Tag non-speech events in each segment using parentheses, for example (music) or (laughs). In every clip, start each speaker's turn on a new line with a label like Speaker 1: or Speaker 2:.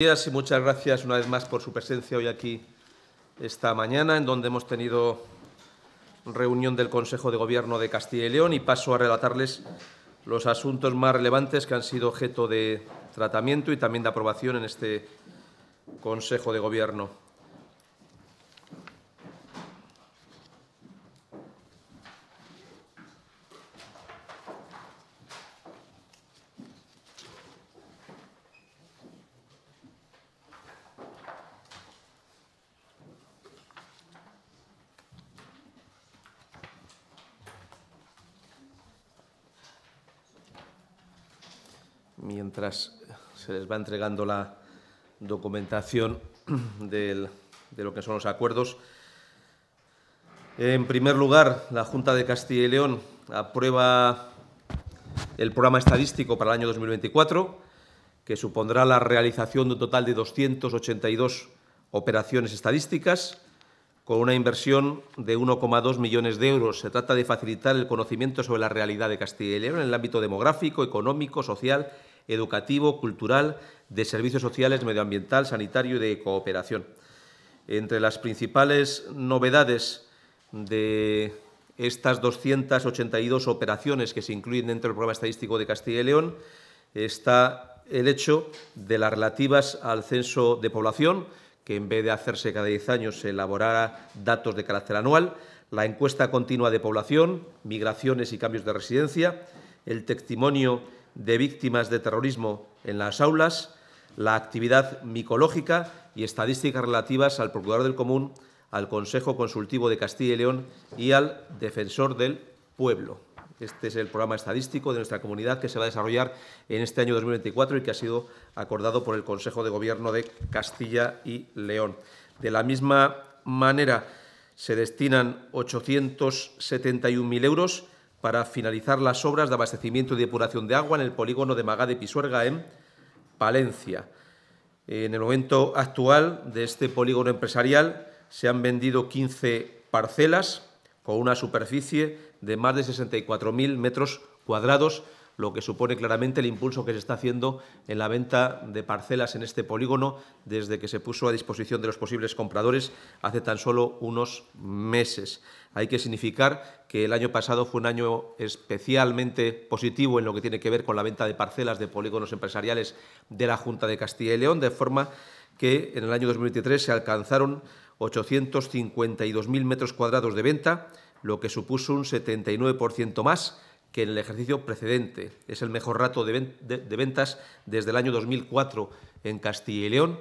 Speaker 1: días y muchas gracias una vez más por su presencia hoy aquí esta mañana, en donde hemos tenido reunión del Consejo de Gobierno de Castilla y León y paso a relatarles los asuntos más relevantes que han sido objeto de tratamiento y también de aprobación en este Consejo de Gobierno. se les va entregando la documentación (clears throat) de lo que son los acuerdos. En primer lugar, la Junta de Castilla y León aprueba el programa estadístico para el año 2024, que supondrá la realización de un total de 282 operaciones estadísticas con una inversión de 1,2 millones de euros. Se trata de facilitar el conocimiento sobre la realidad de Castilla y León en el ámbito demográfico, económico, social educativo, cultural, de servicios sociales, medioambiental, sanitario y de cooperación. Entre las principales novedades de estas 282 operaciones que se incluyen dentro del programa estadístico de Castilla y León está el hecho de las relativas al censo de población, que en vez de hacerse cada 10 años se elaborara datos de carácter anual, la encuesta continua de población, migraciones y cambios de residencia, el testimonio de víctimas de terrorismo en las aulas, la actividad micológica y estadísticas relativas al Procurador del Común, al Consejo Consultivo de Castilla y León y al Defensor del Pueblo. Este es el programa estadístico de nuestra comunidad que se va a desarrollar en este año 2024 y que ha sido acordado por el Consejo de Gobierno de Castilla y León. De la misma manera, se destinan 871.000 euros para finalizar las obras de abastecimiento y depuración de agua en el polígono de Magá de Pisuerga, en Palencia. En el momento actual de este polígono empresarial se han vendido 15 parcelas con una superficie de más de 64.000 metros cuadrados lo que supone claramente el impulso que se está haciendo en la venta de parcelas en este polígono desde que se puso a disposición de los posibles compradores hace tan solo unos meses. Hay que significar que el año pasado fue un año especialmente positivo en lo que tiene que ver con la venta de parcelas de polígonos empresariales de la Junta de Castilla y León, de forma que en el año 2023 se alcanzaron 852.000 metros cuadrados de venta, lo que supuso un 79% más que en el ejercicio precedente. Es el mejor rato de, ventas desde el año 2004 en Castilla y León.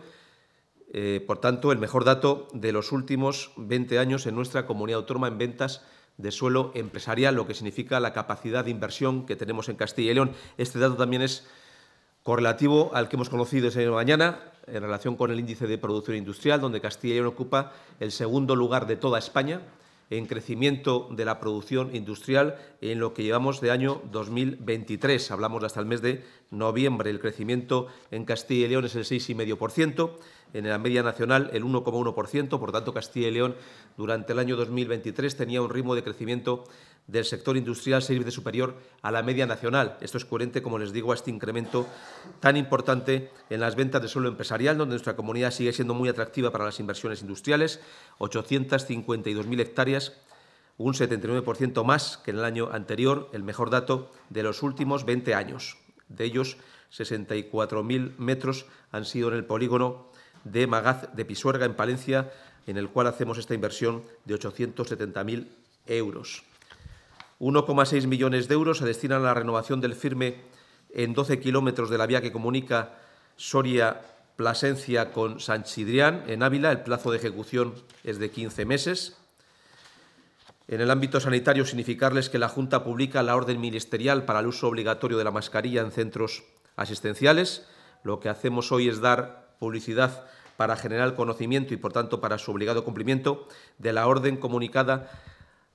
Speaker 1: Eh, por tanto, el mejor dato de los últimos 20 años en nuestra comunidad autónoma en ventas de suelo empresarial, lo que significa la capacidad de inversión que tenemos en Castilla y León. Este dato también es correlativo al que hemos conocido esta mañana en relación con el índice de producción industrial, donde Castilla y León ocupa el segundo lugar de toda España en crecimiento de la producción industrial en lo que llevamos de año 2023. Hablamos hasta el mes de noviembre. El crecimiento en Castilla y León es el 6,5%, en la media nacional el 1,1%, por tanto Castilla y León durante el año 2023 tenía un ritmo de crecimiento del sector industrial de superior a la media nacional. Esto es coherente, como les digo, a este incremento tan importante en las ventas de suelo empresarial, donde nuestra comunidad sigue siendo muy atractiva para las inversiones industriales, 852.000 hectáreas, un 79% más que en el año anterior, el mejor dato de los últimos 20 años. De ellos, 64.000 metros han sido en el polígono de Magaz de Pisuerga, en Palencia, en el cual hacemos esta inversión de 870.000 euros. 1,6 millones de euros se destinan a la renovación del firme en 12 kilómetros de la vía que comunica Soria Plasencia con San Chidrián, en Ávila. El plazo de ejecución es de 15 meses. En el ámbito sanitario, significarles que la Junta publica la orden ministerial para el uso obligatorio de la mascarilla en centros asistenciales. Lo que hacemos hoy es dar publicidad para generar conocimiento y, por tanto, para su obligado cumplimiento de la orden comunicada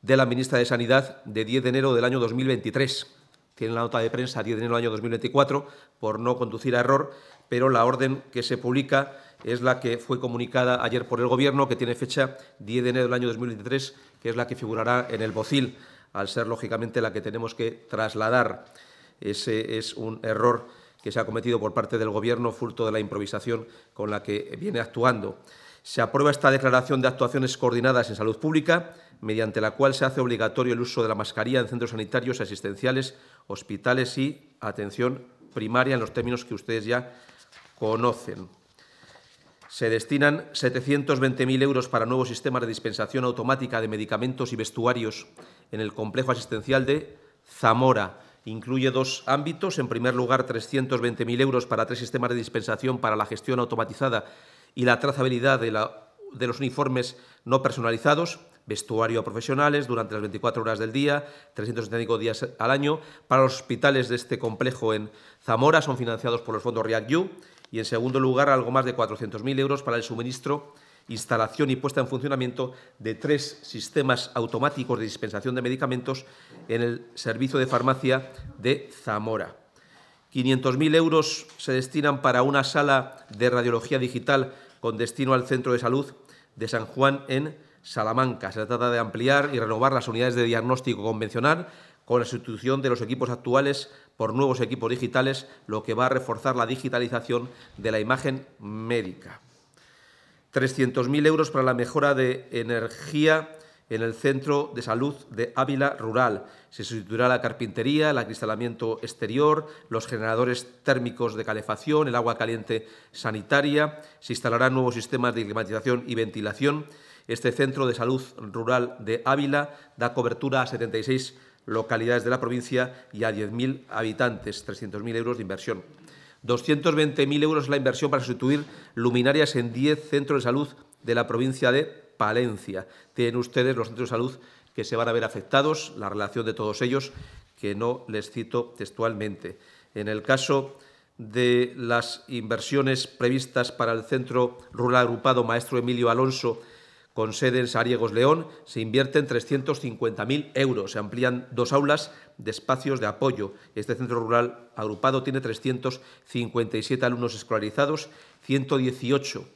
Speaker 1: de la ministra de Sanidad de 10 de enero del año 2023. Tiene la nota de prensa 10 de enero del año 2024 por no conducir a error, pero la orden que se publica es la que fue comunicada ayer por el Gobierno, que tiene fecha 10 de enero del año 2023, que es la que figurará en el bocil, al ser, lógicamente, la que tenemos que trasladar. Ese es un error que se ha cometido por parte del Gobierno, fruto de la improvisación con la que viene actuando. Se aprueba esta declaración de actuaciones coordinadas en salud pública, mediante la cual se hace obligatorio el uso de la mascarilla en centros sanitarios asistenciales, hospitales y atención primaria en los términos que ustedes ya conocen. Se destinan 720.000 euros para nuevos sistemas de dispensación automática de medicamentos y vestuarios en el complejo asistencial de Zamora. Incluye dos ámbitos. En primer lugar, 320.000 euros para tres sistemas de dispensación para la gestión automatizada y la trazabilidad de, los uniformes no personalizados, vestuario a profesionales durante las 24 horas del día, 375 días al año. Para los hospitales de este complejo en Zamora son financiados por los fondos react -U. Y en segundo lugar, algo más de 400.000 euros para el suministro instalación y puesta en funcionamiento de tres sistemas automáticos de dispensación de medicamentos en el servicio de farmacia de Zamora. 500.000 euros se destinan para una sala de radiología digital con destino al Centro de Salud de San Juan en Salamanca. Se trata de ampliar y renovar las unidades de diagnóstico convencional con la sustitución de los equipos actuales por nuevos equipos digitales, lo que va a reforzar la digitalización de la imagen médica. 300.000 euros para la mejora de energía en el Centro de Salud de Ávila Rural. Se sustituirá la carpintería, el acristalamiento exterior, los generadores térmicos de calefacción, el agua caliente sanitaria, se instalarán nuevos sistemas de climatización y ventilación. Este Centro de Salud Rural de Ávila da cobertura a 76 localidades de la provincia y a 10.000 habitantes, 300.000 euros de inversión. 220.000 euros la inversión para sustituir luminarias en 10 centros de salud de la provincia de Palencia. Tienen ustedes los centros de salud que se van a ver afectados, la relación de todos ellos, que no les cito textualmente. En el caso de las inversiones previstas para el Centro Rural Agrupado Maestro Emilio Alonso con sede en Sariegos León, se invierten 350.000 euros. Se amplían dos aulas de espacios de apoyo. Este centro rural agrupado tiene 357 alumnos escolarizados, 118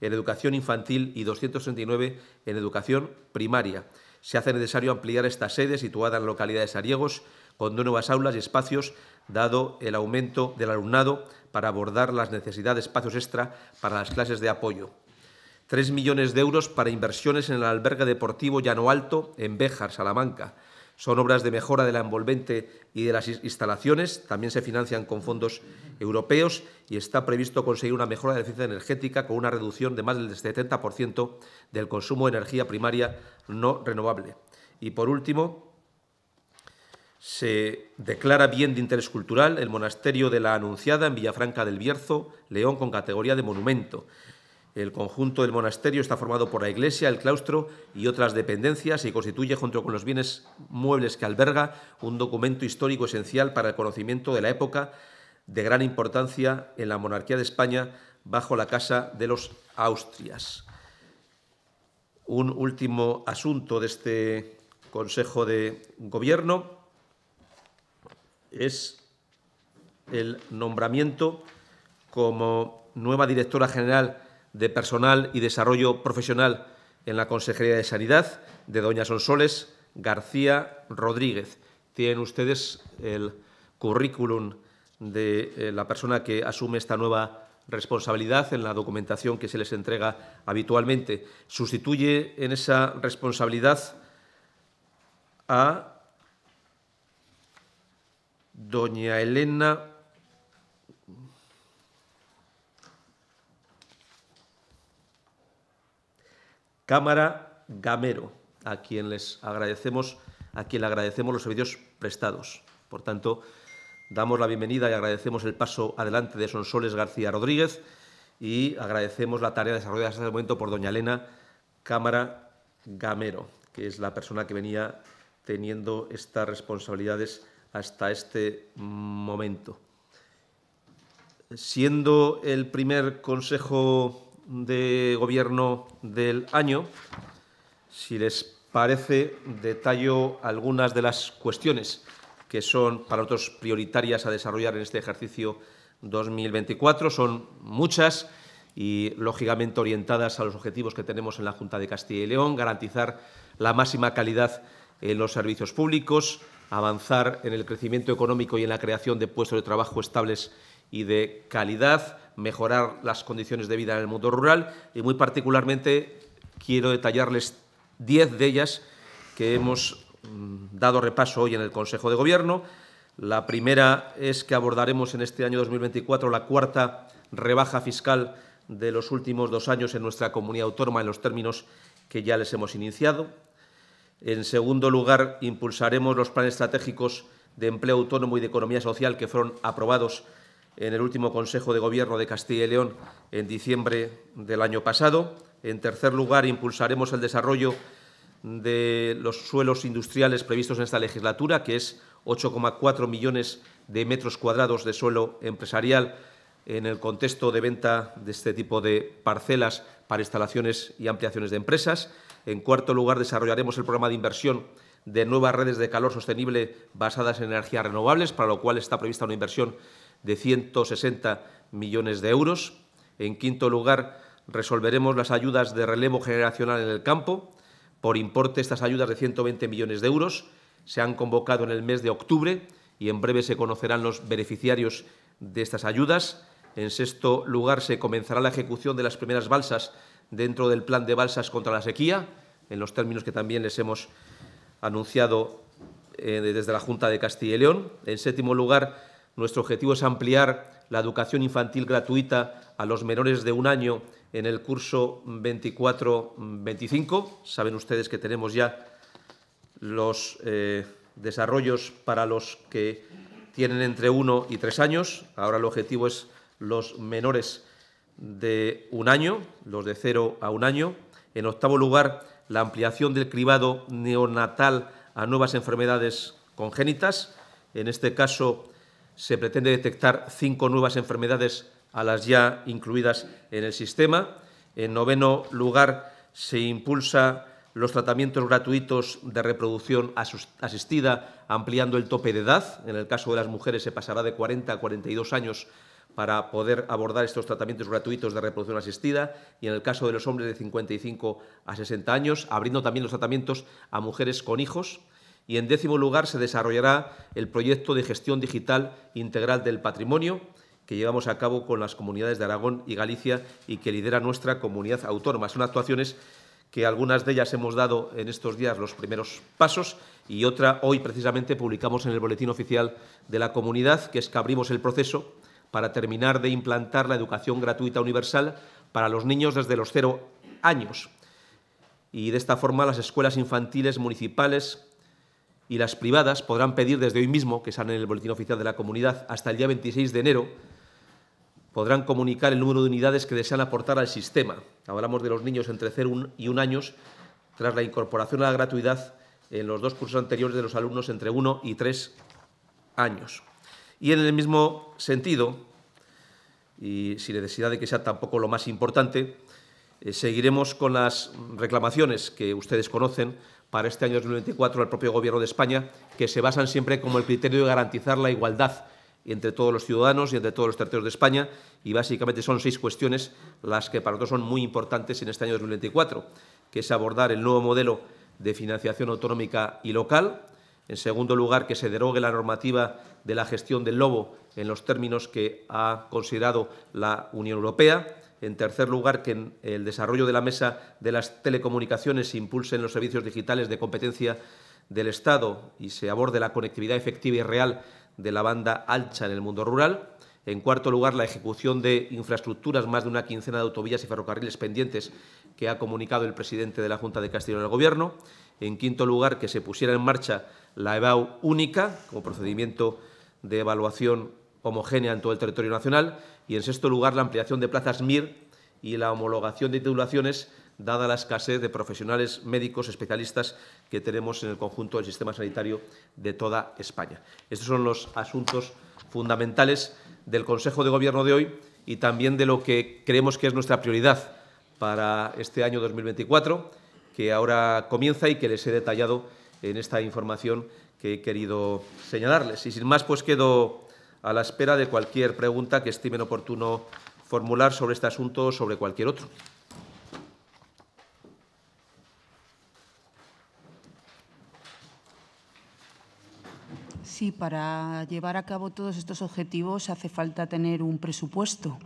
Speaker 1: en educación infantil y 239 en educación primaria. Se hace necesario ampliar esta sede situada en la localidad de Sariegos con dos nuevas aulas y espacios, dado el aumento del alumnado para abordar las necesidades de espacios extra para las clases de apoyo. 3 millones de euros para inversiones en el albergue deportivo Llano Alto en Béjar, Salamanca. Son obras de mejora de la envolvente y de las instalaciones, también se financian con fondos europeos y está previsto conseguir una mejora de la eficiencia energética con una reducción de más del 70% del consumo de energía primaria no renovable. Y por último, se declara bien de interés cultural el monasterio de la Anunciada en Villafranca del Bierzo, León, con categoría de monumento. El conjunto del monasterio está formado por la iglesia, el claustro y otras dependencias y constituye, junto con los bienes muebles que alberga, un documento histórico esencial para el conocimiento de la época de gran importancia en la monarquía de España bajo la Casa de los Austrias. Un último asunto de este Consejo de Gobierno es el nombramiento como nueva directora general de Personal y Desarrollo Profesional en la Consejería de Sanidad, de doña Sonsoles García Rodríguez. Tienen ustedes el currículum de eh, la persona que asume esta nueva responsabilidad en la documentación que se les entrega habitualmente. Sustituye en esa responsabilidad a doña Elena Cámara Gamero, a quien les agradecemos, a quien le agradecemos los servicios prestados. Por tanto, damos la bienvenida y agradecemos el paso adelante de Sonsoles García Rodríguez y agradecemos la tarea desarrollada hasta el este momento por doña Elena Cámara Gamero, que es la persona que venía teniendo estas responsabilidades hasta este momento. Siendo el primer consejo de gobierno del año. Si les parece, detallo algunas de las cuestiones que son para nosotros prioritarias a desarrollar en este ejercicio 2024. Son muchas y, lógicamente, orientadas a los objetivos que tenemos en la Junta de Castilla y León, garantizar la máxima calidad en los servicios públicos, avanzar en el crecimiento económico y en la creación de puestos de trabajo estables y de calidad, mejorar las condiciones de vida en el mundo rural y muy particularmente quiero detallarles diez de ellas que hemos mm, dado repaso hoy en el Consejo de Gobierno. La primera es que abordaremos en este año 2024 la cuarta rebaja fiscal de los últimos dos años en nuestra comunidad autónoma en los términos que ya les hemos iniciado. En segundo lugar, impulsaremos los planes estratégicos de empleo autónomo y de economía social que fueron aprobados en el último Consejo de Gobierno de Castilla y León en diciembre del año pasado. En tercer lugar, impulsaremos el desarrollo de los suelos industriales previstos en esta legislatura, que es 8,4 millones de metros cuadrados de suelo empresarial en el contexto de venta de este tipo de parcelas para instalaciones y ampliaciones de empresas. En cuarto lugar, desarrollaremos el programa de inversión de nuevas redes de calor sostenible basadas en energías renovables, para lo cual está prevista una inversión de 160 millones de euros. En quinto lugar, resolveremos las ayudas de relevo generacional en el campo. Por importe, estas ayudas de 120 millones de euros se han convocado en el mes de octubre y en breve se conocerán los beneficiarios de estas ayudas. En sexto lugar, se comenzará la ejecución de las primeras balsas dentro del plan de balsas contra la sequía, en los términos que también les hemos anunciado eh, desde la Junta de Castilla y León. En séptimo lugar, nuestro objetivo es ampliar la educación infantil gratuita a los menores de un año en el curso 24-25. Saben ustedes que tenemos ya los eh, desarrollos para los que tienen entre uno y tres años. Ahora el objetivo es los menores de un año, los de cero a un año. En octavo lugar, la ampliación del cribado neonatal a nuevas enfermedades congénitas, en este caso se pretende detectar cinco nuevas enfermedades a las ya incluidas en el sistema. En noveno lugar, se impulsa los tratamientos gratuitos de reproducción asistida, ampliando el tope de edad. En el caso de las mujeres se pasará de 40 a 42 años para poder abordar estos tratamientos gratuitos de reproducción asistida y en el caso de los hombres de 55 a 60 años, abriendo también los tratamientos a mujeres con hijos. Y en décimo lugar se desarrollará el proyecto de gestión digital integral del patrimonio que llevamos a cabo con las comunidades de Aragón y Galicia y que lidera nuestra comunidad autónoma. Son actuaciones que algunas de ellas hemos dado en estos días los primeros pasos y otra hoy precisamente publicamos en el Boletín Oficial de la Comunidad, que es que abrimos el proceso para terminar de implantar la educación gratuita universal para los niños desde los cero años. Y de esta forma las escuelas infantiles municipales y las privadas podrán pedir desde hoy mismo, que sale en el Boletín Oficial de la Comunidad, hasta el día 26 de enero, podrán comunicar el número de unidades que desean aportar al sistema. Hablamos de los niños entre 0 y 1 años, tras la incorporación a la gratuidad en los dos cursos anteriores de los alumnos entre 1 y 3 años. Y en el mismo sentido, y sin necesidad de que sea tampoco lo más importante, eh, seguiremos con las reclamaciones que ustedes conocen para este año 2024 el propio Gobierno de España, que se basan siempre como el criterio de garantizar la igualdad entre todos los ciudadanos y entre todos los territorios de España, y básicamente son seis cuestiones las que para nosotros son muy importantes en este año 2024, que es abordar el nuevo modelo de financiación autonómica y local, en segundo lugar, que se derogue la normativa de la gestión del lobo en los términos que ha considerado la Unión Europea. En tercer lugar, que el desarrollo de la mesa de las telecomunicaciones se impulse los servicios digitales de competencia del Estado y se aborde la conectividad efectiva y real de la banda ancha en el mundo rural. En cuarto lugar, la ejecución de infraestructuras, más de una quincena de autovías y ferrocarriles pendientes que ha comunicado el presidente de la Junta de Castilla en el Gobierno. En quinto lugar, que se pusiera en marcha la EVAU única como procedimiento de evaluación homogénea en todo el territorio nacional y, en sexto lugar, la ampliación de plazas MIR y la homologación de titulaciones, dada la escasez de profesionales médicos especialistas que tenemos en el conjunto del sistema sanitario de toda España. Estos son los asuntos fundamentales del Consejo de Gobierno de hoy y también de lo que creemos que es nuestra prioridad para este año 2024, que ahora comienza y que les he detallado en esta información que he querido señalarles. Y sin más, pues quedo a la espera de cualquier pregunta que estimen oportuno formular sobre este asunto o sobre cualquier otro.
Speaker 2: Sí, para llevar a cabo todos estos objetivos hace falta tener un presupuesto.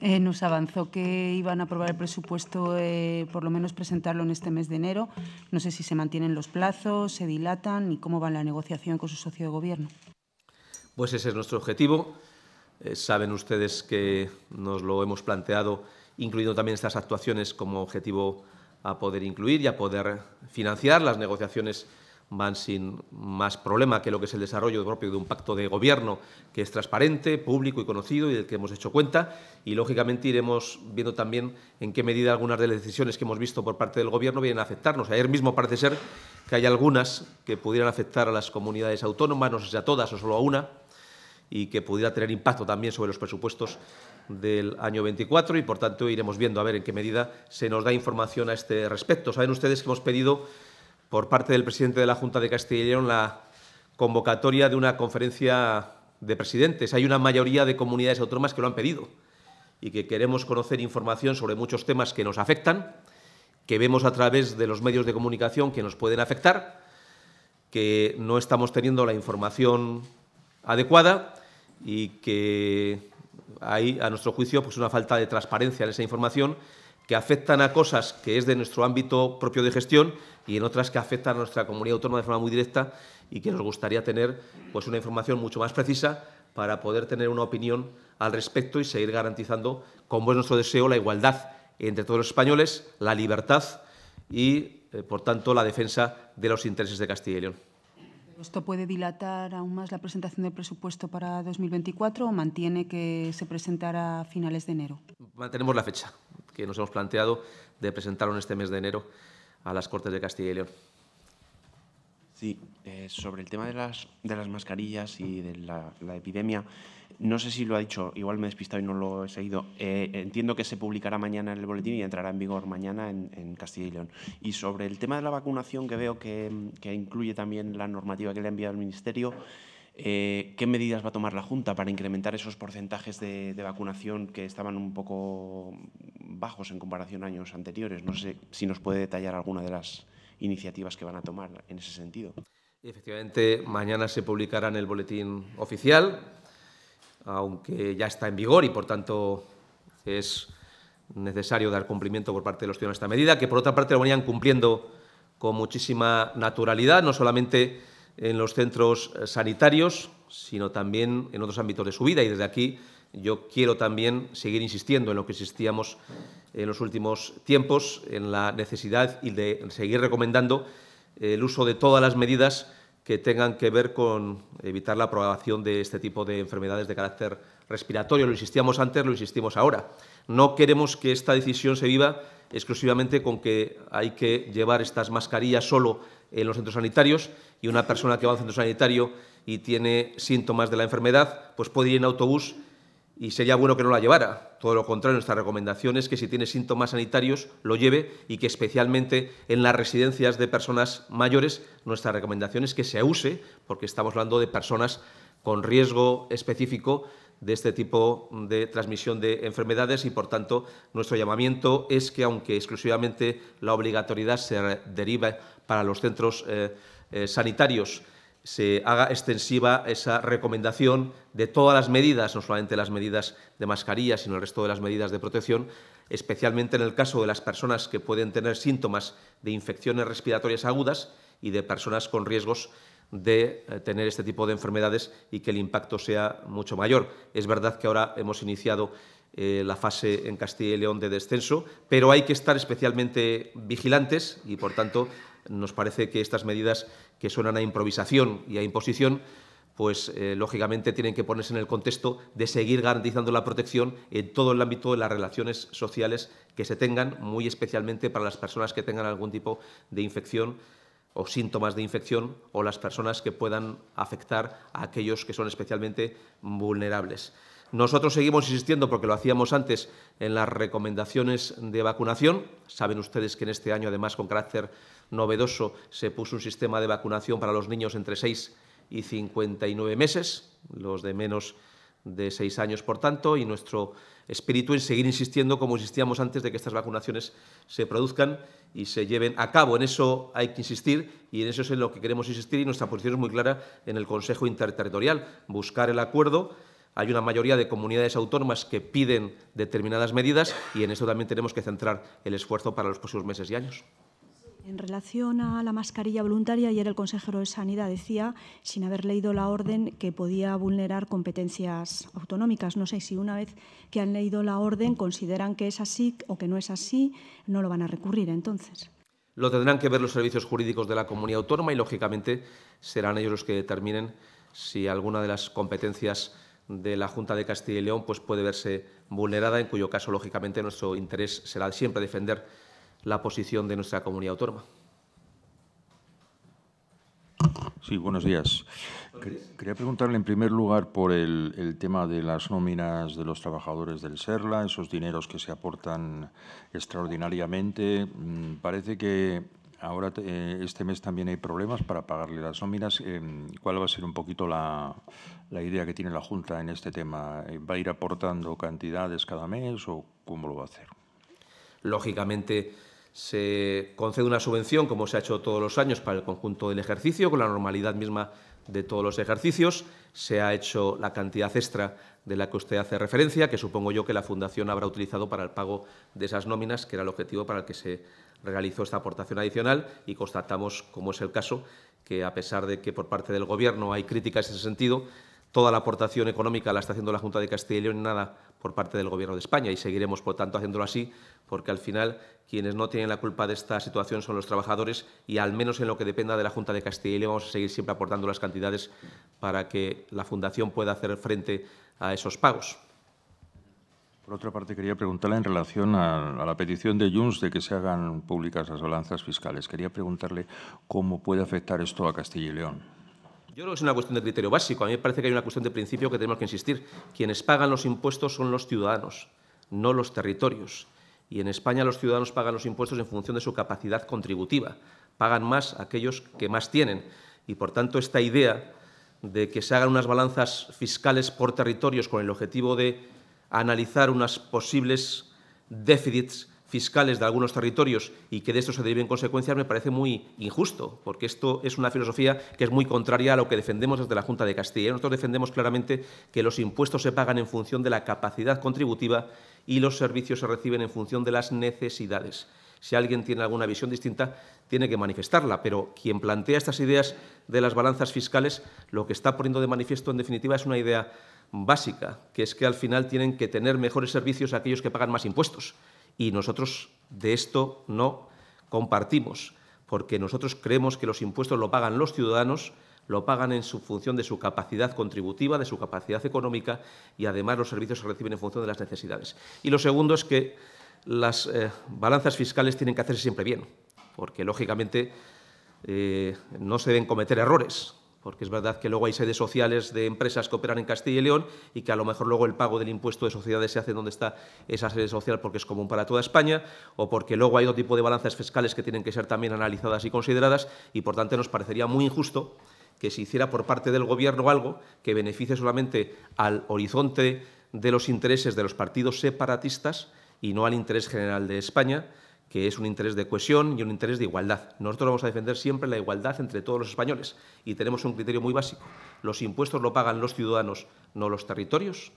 Speaker 2: Eh, nos avanzó que iban a aprobar el presupuesto, eh, por lo menos presentarlo en este mes de enero. No sé si se mantienen los plazos, se dilatan y cómo va la negociación con su socio de gobierno.
Speaker 1: Pues ese es nuestro objetivo. Eh, saben ustedes que nos lo hemos planteado, incluyendo también estas actuaciones como objetivo a poder incluir y a poder financiar. Las negociaciones van sin más problema que lo que es el desarrollo propio de un pacto de gobierno que es transparente, público y conocido y del que hemos hecho cuenta. Y, lógicamente, iremos viendo también en qué medida algunas de las decisiones que hemos visto por parte del Gobierno vienen a afectarnos. Ayer mismo parece ser que hay algunas que pudieran afectar a las comunidades autónomas, no sé si a todas o solo a una, y que pudiera tener impacto también sobre los presupuestos del año 24 y, por tanto, iremos viendo a ver en qué medida se nos da información a este respecto. Saben ustedes que hemos pedido por parte del presidente de la Junta de Castilla y León la convocatoria de una conferencia de presidentes. Hay una mayoría de comunidades autónomas que lo han pedido y que queremos conocer información sobre muchos temas que nos afectan, que vemos a través de los medios de comunicación que nos pueden afectar, que no estamos teniendo la información adecuada y que hay, a nuestro juicio, pues una falta de transparencia en esa información que afectan a cosas que es de nuestro ámbito propio de gestión y en otras que afectan a nuestra comunidad autónoma de forma muy directa y que nos gustaría tener pues una información mucho más precisa para poder tener una opinión al respecto y seguir garantizando, como es nuestro deseo, la igualdad entre todos los españoles, la libertad y, eh, por tanto, la defensa de los intereses de Castilla y León.
Speaker 2: ¿Esto puede dilatar aún más la presentación del presupuesto para 2024 o mantiene que se presentará a finales de enero?
Speaker 1: Mantenemos la fecha que nos hemos planteado de presentarlo en este mes de enero a las Cortes de Castilla y León. Sí, eh, sobre el tema de las,
Speaker 3: mascarillas y de la epidemia, no sé si lo ha dicho, igual me he despistado y no lo he seguido. Eh, entiendo que se publicará mañana en el boletín y entrará en vigor mañana en, Castilla y León. Y sobre el tema de la vacunación, que veo que, incluye también la normativa que le ha enviado el Ministerio, eh, ¿qué medidas va a tomar la Junta para incrementar esos porcentajes de, de, vacunación que estaban un poco bajos en comparación a años anteriores? No sé si nos puede detallar alguna de las iniciativas que van a tomar
Speaker 1: en ese sentido. Efectivamente, mañana se publicará en el boletín oficial aunque ya está en vigor y por tanto es necesario dar cumplimiento por parte de los ciudadanos a esta medida, que por otra parte lo venían cumpliendo con muchísima naturalidad, no solamente en los centros eh, sanitarios, sino también en otros ámbitos de su vida. Y desde aquí yo quiero también seguir insistiendo en lo que insistíamos en los últimos tiempos, en la necesidad y de seguir recomendando el uso de todas las medidas que tengan que ver con evitar la propagación de este tipo de enfermedades de carácter respiratorio. Lo insistíamos antes, lo insistimos ahora. No queremos que esta decisión se viva exclusivamente con que hay que llevar estas mascarillas solo en los centros sanitarios y una persona que va a un centro sanitario y tiene síntomas de la enfermedad, pues puede ir en autobús y sería bueno que no la llevara. Todo lo contrario, nuestra recomendación es que si tiene síntomas sanitarios lo lleve y que especialmente en las residencias de personas mayores nuestra recomendación es que se use, porque estamos hablando de personas con riesgo específico de este tipo de transmisión de enfermedades y, por tanto, nuestro llamamiento es que, aunque exclusivamente la obligatoriedad se deriva para los centros eh, eh, sanitarios se haga extensiva esa recomendación de todas las medidas, no solamente las medidas de mascarilla, sino el resto de las medidas de protección, especialmente en el caso de las personas que pueden tener síntomas de infecciones respiratorias agudas y de personas con riesgos de eh, tener este tipo de enfermedades y que el impacto sea mucho mayor. Es verdad que ahora hemos iniciado eh, la fase en Castilla y León de descenso, pero hay que estar especialmente vigilantes y, por tanto, nos parece que estas medidas que suenan a improvisación y a imposición pues eh, lógicamente tienen que ponerse en el contexto de seguir garantizando la protección en todo el ámbito de las relaciones sociales que se tengan, muy especialmente para las personas que tengan algún tipo de infección o síntomas de infección o las personas que puedan afectar a aquellos que son especialmente vulnerables. Nosotros seguimos insistiendo, porque lo hacíamos antes, en las recomendaciones de vacunación. Saben ustedes que en este año, además, con carácter novedoso, se puso un sistema de vacunación para los niños entre 6 y 59 meses, los de menos de 6 años, por tanto, y nuestro espíritu es seguir insistiendo, como insistíamos antes, de que estas vacunaciones se produzcan y se lleven a cabo. En eso hay que insistir y en eso es en lo que queremos insistir y nuestra posición es muy clara en el Consejo Interterritorial, buscar el acuerdo hay una mayoría de comunidades autónomas que piden determinadas medidas y en eso también tenemos que centrar el esfuerzo para los próximos meses y años.
Speaker 4: En relación a la mascarilla voluntaria, ayer el consejero de Sanidad decía, sin haber leído la orden, que podía vulnerar competencias autonómicas. No sé si una vez que han leído la orden consideran que es así o que no es así, no lo van a recurrir entonces.
Speaker 1: Lo tendrán que ver los servicios jurídicos de la comunidad autónoma y, lógicamente, serán ellos los que determinen si alguna de las competencias de la Junta de Castilla y León pues puede verse vulnerada, en cuyo caso, lógicamente, nuestro interés será siempre defender la posición de nuestra comunidad autónoma.
Speaker 5: Sí, buenos días. Quería preguntarle en primer lugar por el, el, tema de las nóminas de los trabajadores del SERLA, esos dineros que se aportan extraordinariamente. Mm, parece que Ahora, eh, este mes también hay problemas para pagarle las nóminas. Eh, ¿Cuál va a ser un poquito la, idea que tiene la Junta en este tema? Eh, ¿Va a ir aportando cantidades cada mes o cómo lo va a hacer?
Speaker 1: Lógicamente, se concede una subvención, como se ha hecho todos los años, para el conjunto del ejercicio, con la normalidad misma de todos los ejercicios. Se ha hecho la cantidad extra de la que usted hace referencia, que supongo yo que la Fundación habrá utilizado para el pago de esas nóminas, que era el objetivo para el que se realizó esta aportación adicional y constatamos, como es el caso, que a pesar de que por parte del Gobierno hay críticas en ese sentido, toda la aportación económica la está haciendo la Junta de Castilla y León y nada por parte del Gobierno de España. Y seguiremos, por tanto, haciéndolo así, porque al final quienes no tienen la culpa de esta situación son los trabajadores y, al menos en lo que dependa de la Junta de Castilla y León, vamos a seguir siempre aportando las cantidades para que la Fundación pueda hacer frente a esos pagos.
Speaker 5: Por otra parte, quería preguntarle en relación a, la petición de Junts de que se hagan públicas las balanzas fiscales. Quería preguntarle cómo puede afectar esto a Castilla y León.
Speaker 1: Yo creo que es una cuestión de criterio básico. A mí me parece que hay una cuestión de principio que tenemos que insistir. Quienes pagan los impuestos son los ciudadanos, no los territorios. Y en España los ciudadanos pagan los impuestos en función de su capacidad contributiva. Pagan más aquellos que más tienen. Y por tanto, esta idea de que se hagan unas balanzas fiscales por territorios con el objetivo de analizar unos posibles déficits fiscales de algunos territorios y que de esto se deriven consecuencias me parece muy injusto, porque esto es una filosofía que es muy contraria a lo que defendemos desde la Junta de Castilla. ¿eh? Nosotros defendemos claramente que los impuestos se pagan en función de la capacidad contributiva y los servicios se reciben en función de las necesidades. Si alguien tiene alguna visión distinta, tiene que manifestarla, pero quien plantea estas ideas de las balanzas fiscales lo que está poniendo de manifiesto, en definitiva, es una idea básica, que es que al final tienen que tener mejores servicios aquellos que pagan más impuestos. Y nosotros de esto no compartimos, porque nosotros creemos que los impuestos lo pagan los ciudadanos, lo pagan en función de su capacidad contributiva, de su capacidad económica y además los servicios se reciben en función de las necesidades. Y lo segundo es que las eh, balanzas fiscales tienen que hacerse siempre bien, porque lógicamente eh, no se deben cometer errores, porque es verdad que luego hay sedes sociales de empresas que operan en Castilla y León y que a lo mejor luego el pago del impuesto de sociedades se hace donde está esa sede social porque es común para toda España o porque luego hay otro tipo de balanzas fiscales que tienen que ser también analizadas y consideradas y por tanto nos parecería muy injusto que se hiciera por parte del Gobierno algo que beneficie solamente al horizonte de los intereses de los partidos separatistas y no al interés general de España, que es un interés de cohesión y un interés de igualdad. Nosotros vamos a defender siempre la igualdad entre todos los españoles y tenemos un criterio muy básico. Los impuestos lo pagan los ciudadanos, no los territorios.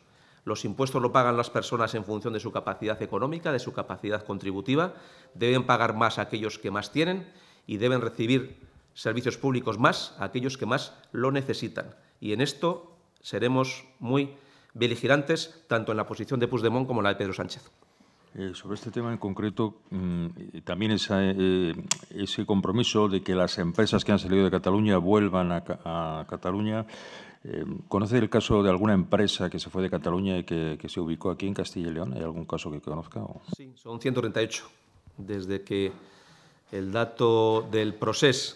Speaker 1: Los impuestos lo pagan las personas en función de su capacidad económica, de su capacidad contributiva. Deben pagar más aquellos que más tienen y deben recibir servicios públicos más a aquellos que más lo necesitan. Y en esto seremos muy beligerantes, tanto en la posición de Puigdemont como la de Pedro Sánchez. Eh, sobre este tema en
Speaker 5: concreto, mm, también eh, eh, ese compromiso de que las empresas que han salido de Cataluña vuelvan a, Cataluña. ¿Conoce el caso de alguna empresa que se fue de Cataluña y que, se ubicó aquí en Castilla y León? ¿Hay algún caso que conozca?
Speaker 1: Sí, son 138. Desde que el dato del proceso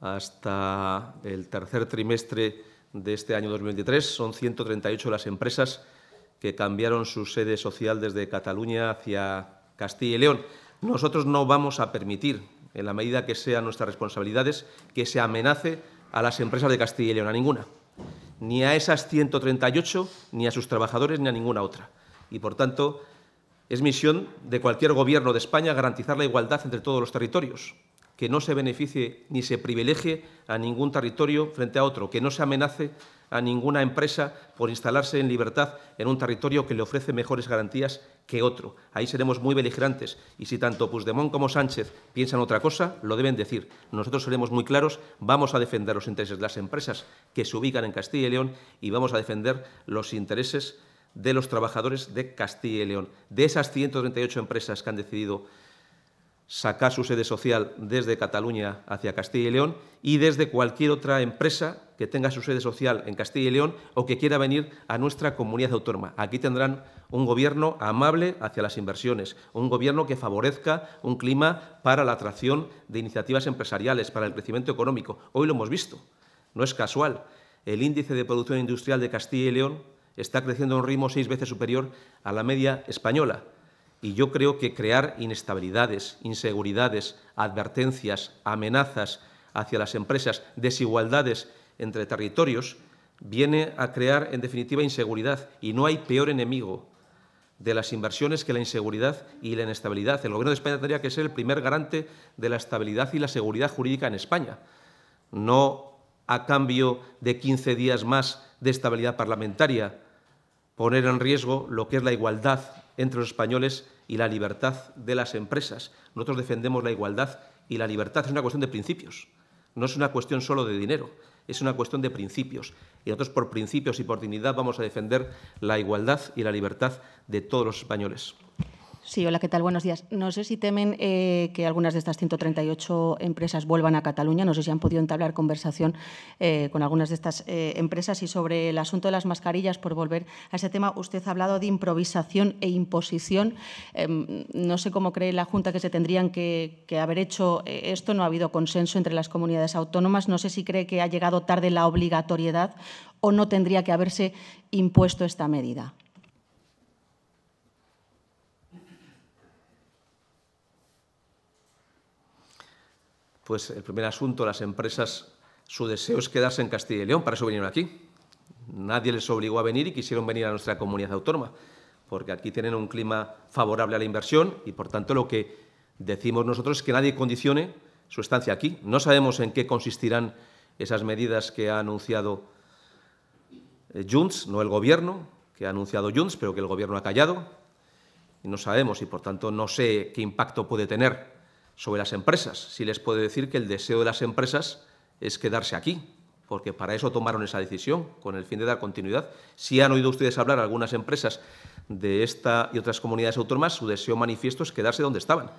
Speaker 1: hasta el tercer trimestre de este año 2023 son 138 las empresas que cambiaron su sede social desde Cataluña hacia Castilla y León. Nosotros no vamos a permitir, en la medida que sean nuestras responsabilidades, que se amenace a las empresas de Castilla y León, a ninguna, ni a esas 138, ni a sus trabajadores, ni a ninguna otra. Y, por tanto, es misión de cualquier gobierno de España garantizar la igualdad entre todos los territorios, que no se beneficie ni se privilegie a ningún territorio frente a otro, que no se amenace a ninguna empresa por instalarse en libertad en un territorio que le ofrece mejores garantías que otro. Ahí seremos muy beligerantes y si tanto Puigdemont como Sánchez piensan otra cosa, lo deben decir. Nosotros seremos muy claros, vamos a defender los intereses de las empresas que se ubican en Castilla y León y vamos a defender los intereses de los trabajadores de Castilla y León. De esas 138 empresas que han decidido sacar su sede social desde Cataluña hacia Castilla y León y desde cualquier otra empresa que tenga su sede social en Castilla y León o que quiera venir a nuestra comunidad autónoma. Aquí tendrán un gobierno amable hacia las inversiones, un gobierno que favorezca un clima para la atracción de iniciativas empresariales, para el crecimiento económico. Hoy lo hemos visto, no es casual. El índice de producción industrial de Castilla y León está creciendo a un ritmo seis veces superior a la media española. Y yo creo que crear inestabilidades, inseguridades, advertencias, amenazas hacia las empresas, desigualdades entre territorios viene a crear, en definitiva, inseguridad. Y no hay peor enemigo de las inversiones que la inseguridad y la inestabilidad. El Gobierno de España tendría que ser el primer garante de la estabilidad y la seguridad jurídica en España. No a cambio de 15 días más de estabilidad parlamentaria, poner en riesgo lo que es la igualdad entre los españoles y la libertad de las empresas. Nosotros defendemos la igualdad y la libertad es una cuestión de principios, no es una cuestión solo de dinero es una cuestión de principios. Y nosotros por principios y por dignidad vamos a defender la igualdad y la libertad de todos los españoles.
Speaker 4: Sí, hola, ¿qué tal? Buenos días. No sé si temen eh, que algunas de estas 138 empresas vuelvan a Cataluña. No sé si han podido entablar conversación eh, con algunas de estas eh, empresas. Y sobre el asunto de las mascarillas, por volver a ese tema, usted ha hablado de improvisación e imposición. Em, no sé cómo cree la Junta que se tendrían que haber hecho esto. No ha habido consenso entre las comunidades autónomas. No sé si cree que ha llegado tarde la obligatoriedad o no tendría que haberse impuesto esta medida.
Speaker 1: pues el primer asunto, las empresas, su deseo es quedarse en Castilla y León, para eso vinieron aquí. Nadie les obligó a venir y quisieron venir a nuestra comunidad autónoma, porque aquí tienen un clima favorable a la inversión y, por tanto, lo que decimos nosotros es que nadie condicione su estancia aquí. No sabemos en qué consistirán esas medidas que ha anunciado eh, Junts, no el Gobierno, que ha anunciado Junts, pero que el Gobierno ha callado. no sabemos y, por tanto, no sé qué impacto puede tener sobre las empresas. si les puedo decir que el deseo de las empresas es quedarse aquí, porque para eso tomaron esa decisión, con el fin de dar continuidad. Si han oído ustedes hablar algunas empresas de esta y otras comunidades autónomas, su deseo manifiesto es quedarse donde estaban.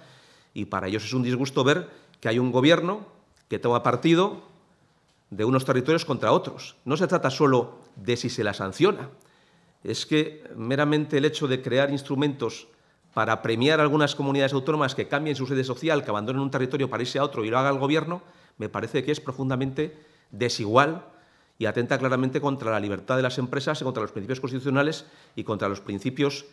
Speaker 1: Y para ellos es un disgusto ver que hay un gobierno que toma partido de unos territorios contra otros. No se trata solo de si se la sanciona, es que meramente el hecho de crear instrumentos para premiar a algunas comunidades autónomas que cambien su sede social, que abandonen un territorio para irse a otro y lo haga el Gobierno, me parece que es profundamente desigual y atenta claramente contra la libertad de las empresas y contra los principios constitucionales y contra los principios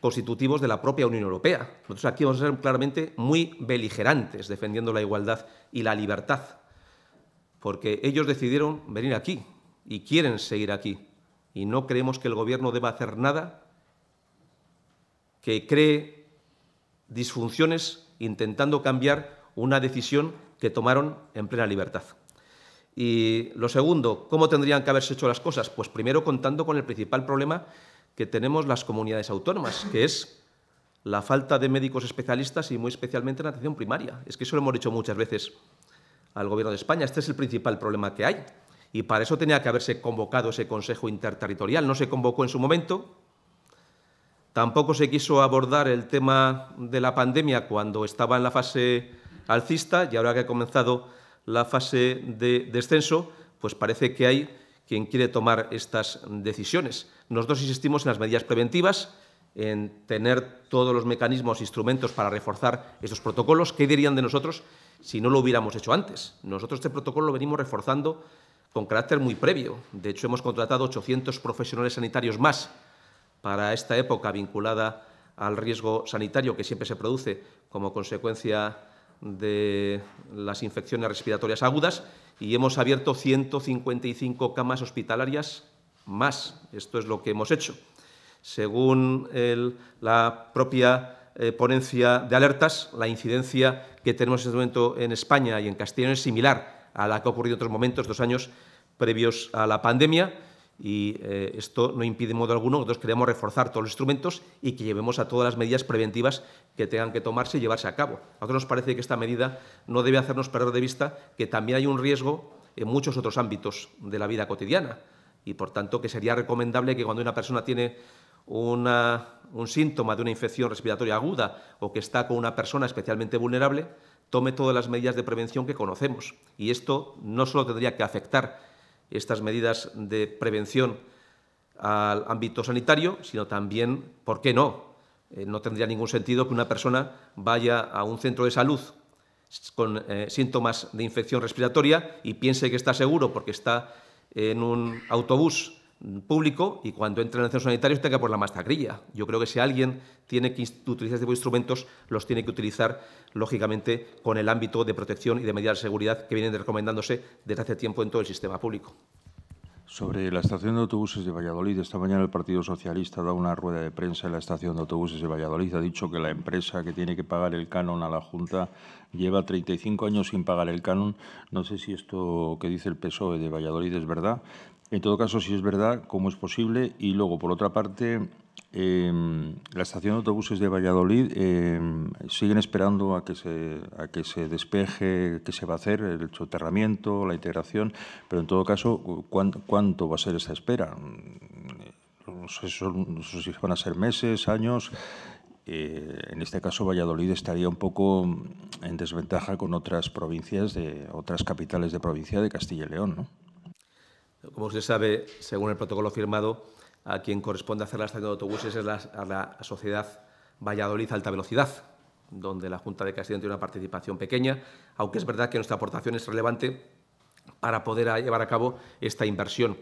Speaker 1: constitutivos de la propia Unión Europea. Nosotros aquí vamos a ser claramente muy beligerantes defendiendo la igualdad y la libertad, porque ellos decidieron venir aquí y quieren seguir aquí. Y no creemos que el Gobierno deba hacer nada que cree disfunciones intentando cambiar una decisión que tomaron en plena libertad. Y lo segundo, ¿cómo tendrían que haberse hecho las cosas? Pues primero contando con el principal problema que tenemos las comunidades autónomas, que es la falta de médicos especialistas y muy especialmente en atención primaria. Es que eso lo hemos dicho muchas veces al Gobierno de España. Este es el principal problema que hay. Y para eso tenía que haberse convocado ese Consejo Interterritorial. No se convocó en su momento, Tampoco se quiso abordar el tema de la pandemia cuando estaba en la fase alcista y ahora que ha comenzado la fase de descenso, pues parece que hay quien quiere tomar estas decisiones. Nosotros insistimos en las medidas preventivas, en tener todos los mecanismos, e instrumentos para reforzar estos protocolos. ¿Qué dirían de nosotros si no lo hubiéramos hecho antes? Nosotros este protocolo lo venimos reforzando con carácter muy previo. De hecho, hemos contratado 800 profesionales sanitarios más para esta época vinculada al riesgo sanitario que siempre se produce como consecuencia de las infecciones respiratorias agudas y hemos abierto 155 camas hospitalarias más. Esto es lo que hemos hecho. Según la propia eh, ponencia de alertas, la incidencia que tenemos en este momento en España y en Castellón es similar a la que ha ocurrido en otros momentos, dos años previos a la pandemia y eh, esto no impide en modo alguno, nosotros queremos reforzar todos los instrumentos y que llevemos a todas las medidas preventivas que tengan que tomarse y llevarse a cabo. A nosotros nos parece que esta medida no debe hacernos perder de vista que también hay un riesgo en muchos otros ámbitos de la vida cotidiana y, por tanto, que sería recomendable que cuando una persona tiene un síntoma de una infección respiratoria aguda o que está con una persona especialmente vulnerable, tome todas las medidas de prevención que conocemos. Y esto no solo tendría que afectar estas medidas de prevención al ámbito sanitario, sino también, ¿por qué no? Eh, no tendría ningún sentido que una persona vaya a un centro de salud con eh, síntomas de infección respiratoria y piense que está seguro porque está en un autobús público y cuando entre en el sanitario tenga por la mascarilla. Yo creo que si alguien tiene que utilizar este tipo de instrumentos, los tiene que utilizar, lógicamente, con el ámbito de protección y de medidas de seguridad que vienen recomendándose desde hace tiempo en todo el sistema público. Sobre
Speaker 5: la estación de autobuses de Valladolid, esta mañana el Partido Socialista da una rueda de prensa en la estación de autobuses de Valladolid. Ha dicho que la empresa que tiene que pagar el canon a la Junta lleva 35 años sin pagar el canon. No sé si esto que dice el PSOE de Valladolid es verdad, en todo caso, si es verdad, cómo es posible. Y luego, por otra parte, em, la estación de autobuses de Valladolid em, siguen esperando a que, se, a que se despeje qué se va a hacer, el soterramiento, la integración, pero en todo caso, ¿cuánto, va a ser esa espera? No sé, si van a ser meses, años. Eh, en este caso, Valladolid estaría un poco en desventaja con otras provincias, de otras capitales de provincia de Castilla y León, ¿no?
Speaker 1: Como usted sabe, según el protocolo firmado, a quien corresponde hacer la estación de autobuses es a la sociedad Valladolid Alta Velocidad, donde la Junta de Castilla tiene una participación pequeña, aunque es verdad que nuestra aportación es relevante para poder llevar a cabo esta inversión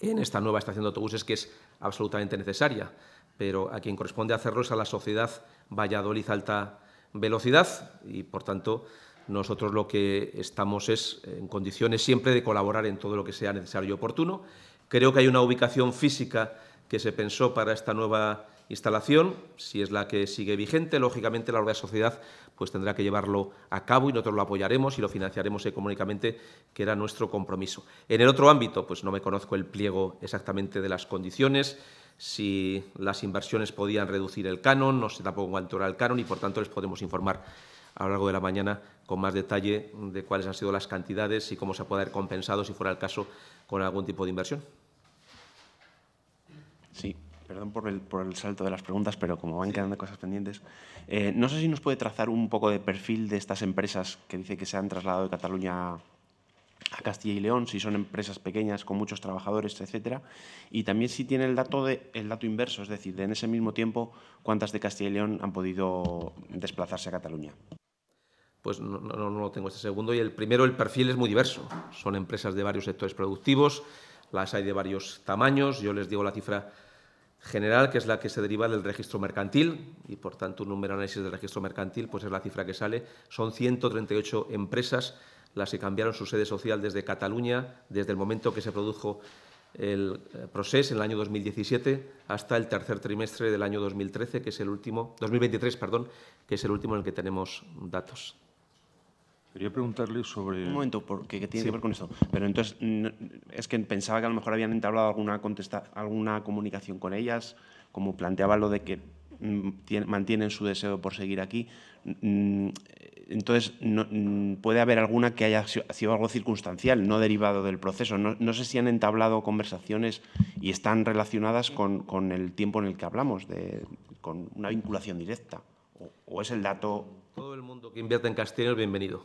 Speaker 1: en esta nueva estación de autobuses que es absolutamente necesaria. Pero a quien corresponde hacerlo es a la sociedad Valladolid Alta Velocidad y, por tanto, nosotros lo que estamos es en condiciones siempre de colaborar en todo lo que sea necesario y oportuno. Creo que hay una ubicación física que se pensó para esta nueva instalación, si es la que sigue vigente, lógicamente la Sociedad pues tendrá que llevarlo a cabo y nosotros lo apoyaremos y lo financiaremos económicamente, que era nuestro compromiso. En el otro ámbito, pues no me conozco el pliego exactamente de las condiciones, si las inversiones podían reducir el canon, no sé tampoco cuánto era el canon y por tanto les podemos informar a lo largo de la mañana con más detalle de cuáles han sido las cantidades y cómo se puede haber compensado, si fuera el caso, con algún tipo de inversión.
Speaker 3: Sí, perdón por el, salto de las preguntas, pero como van quedando cosas pendientes, eh, no sé si nos puede trazar un poco de perfil de estas empresas que dice que se han trasladado de Cataluña a Castilla y León, si son empresas pequeñas con muchos trabajadores, etcétera, y también si tiene el dato el dato inverso, es decir, de en ese mismo tiempo cuántas de Castilla y León han podido desplazarse a Cataluña
Speaker 1: pues no, no, lo tengo este segundo. Y el primero, el perfil es muy diverso. Son empresas de varios sectores productivos, las hay de varios tamaños. Yo les digo la cifra general, que es la que se deriva del registro mercantil, y por tanto un número análisis del registro mercantil, pues es la cifra que sale. Son 138 empresas las que cambiaron su sede social desde Cataluña, desde el momento que se produjo el eh, proceso en el año 2017 hasta el tercer trimestre del año 2013, que es el último, 2023, perdón, que es el último en el que tenemos datos. Quería preguntarle sobre... Un momento, porque tiene que
Speaker 3: ver con esto. Pero entonces, mm, es que pensaba que a lo mejor habían entablado alguna, contesta, alguna comunicación con ellas, como planteaba lo de que mm, mantienen su deseo por seguir aquí. Mm, eh, entonces, no, puede haber alguna que haya sido algo circunstancial, no derivado del proceso. No, sé si han entablado conversaciones y están relacionadas con, el tiempo en el que hablamos, con una vinculación directa. O,
Speaker 1: es el dato... Todo el mundo que invierte en Castilla es bienvenido.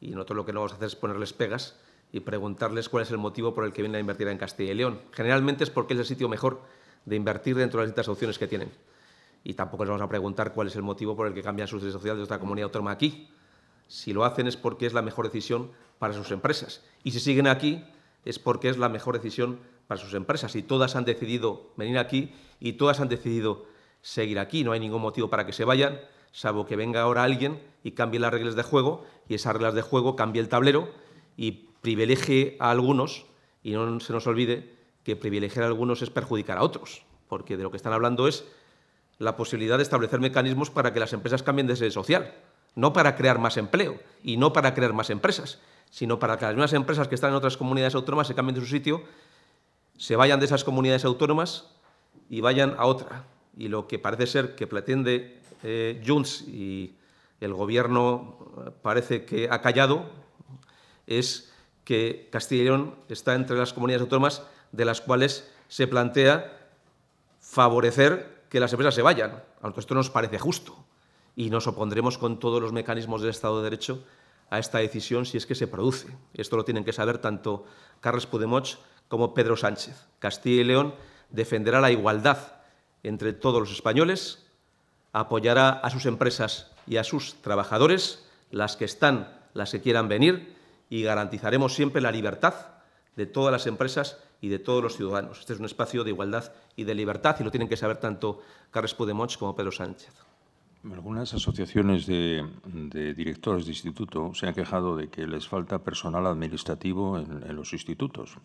Speaker 1: Y nosotros lo que no vamos a hacer es ponerles pegas y preguntarles cuál es el motivo por el que vienen a invertir en Castilla y León. Generalmente es porque es el sitio mejor de invertir dentro de las distintas opciones que tienen. Y tampoco les vamos a preguntar cuál es el motivo por el que cambian sus redes de otra comunidad autónoma aquí. Si lo hacen es porque es la mejor decisión para sus empresas. Y si siguen aquí es porque es la mejor decisión para sus empresas. Y todas han decidido venir aquí y todas han decidido seguir aquí. No hay ningún motivo para que se vayan salvo que venga ahora alguien y cambie las reglas de juego y esas reglas de juego cambie el tablero y privilegie a algunos y no se nos olvide que privilegiar a algunos es perjudicar a otros, porque de lo que están hablando es la posibilidad de establecer mecanismos para que las empresas cambien de sede social, no para crear más empleo y no para crear más empresas, sino para que las mismas empresas que están en otras comunidades autónomas se cambien de su sitio, se vayan de esas comunidades autónomas y vayan a otra y lo que parece ser que pretende eh, Junts y el gobierno eh, parece que ha callado es que Castilla y León está entre las comunidades autónomas de las cuales se plantea favorecer que las empresas se vayan. aunque esto nos parece justo y nos opondremos con todos los mecanismos del Estado de Derecho a esta decisión si es que se produce. Esto lo tienen que saber tanto Carles Pudemoch como Pedro Sánchez. Castilla y León defenderá la igualdad entre todos los españoles, apoyará a sus empresas y a sus trabajadores, las que están, las que quieran venir, y garantizaremos siempre la libertad de todas las empresas y de todos los ciudadanos. Este es un espacio de igualdad y de libertad y lo tienen que saber tanto Carles Puigdemont como Pedro Sánchez.
Speaker 5: Algunas asociaciones de, directores de instituto se han quejado de que les falta personal administrativo en los institutos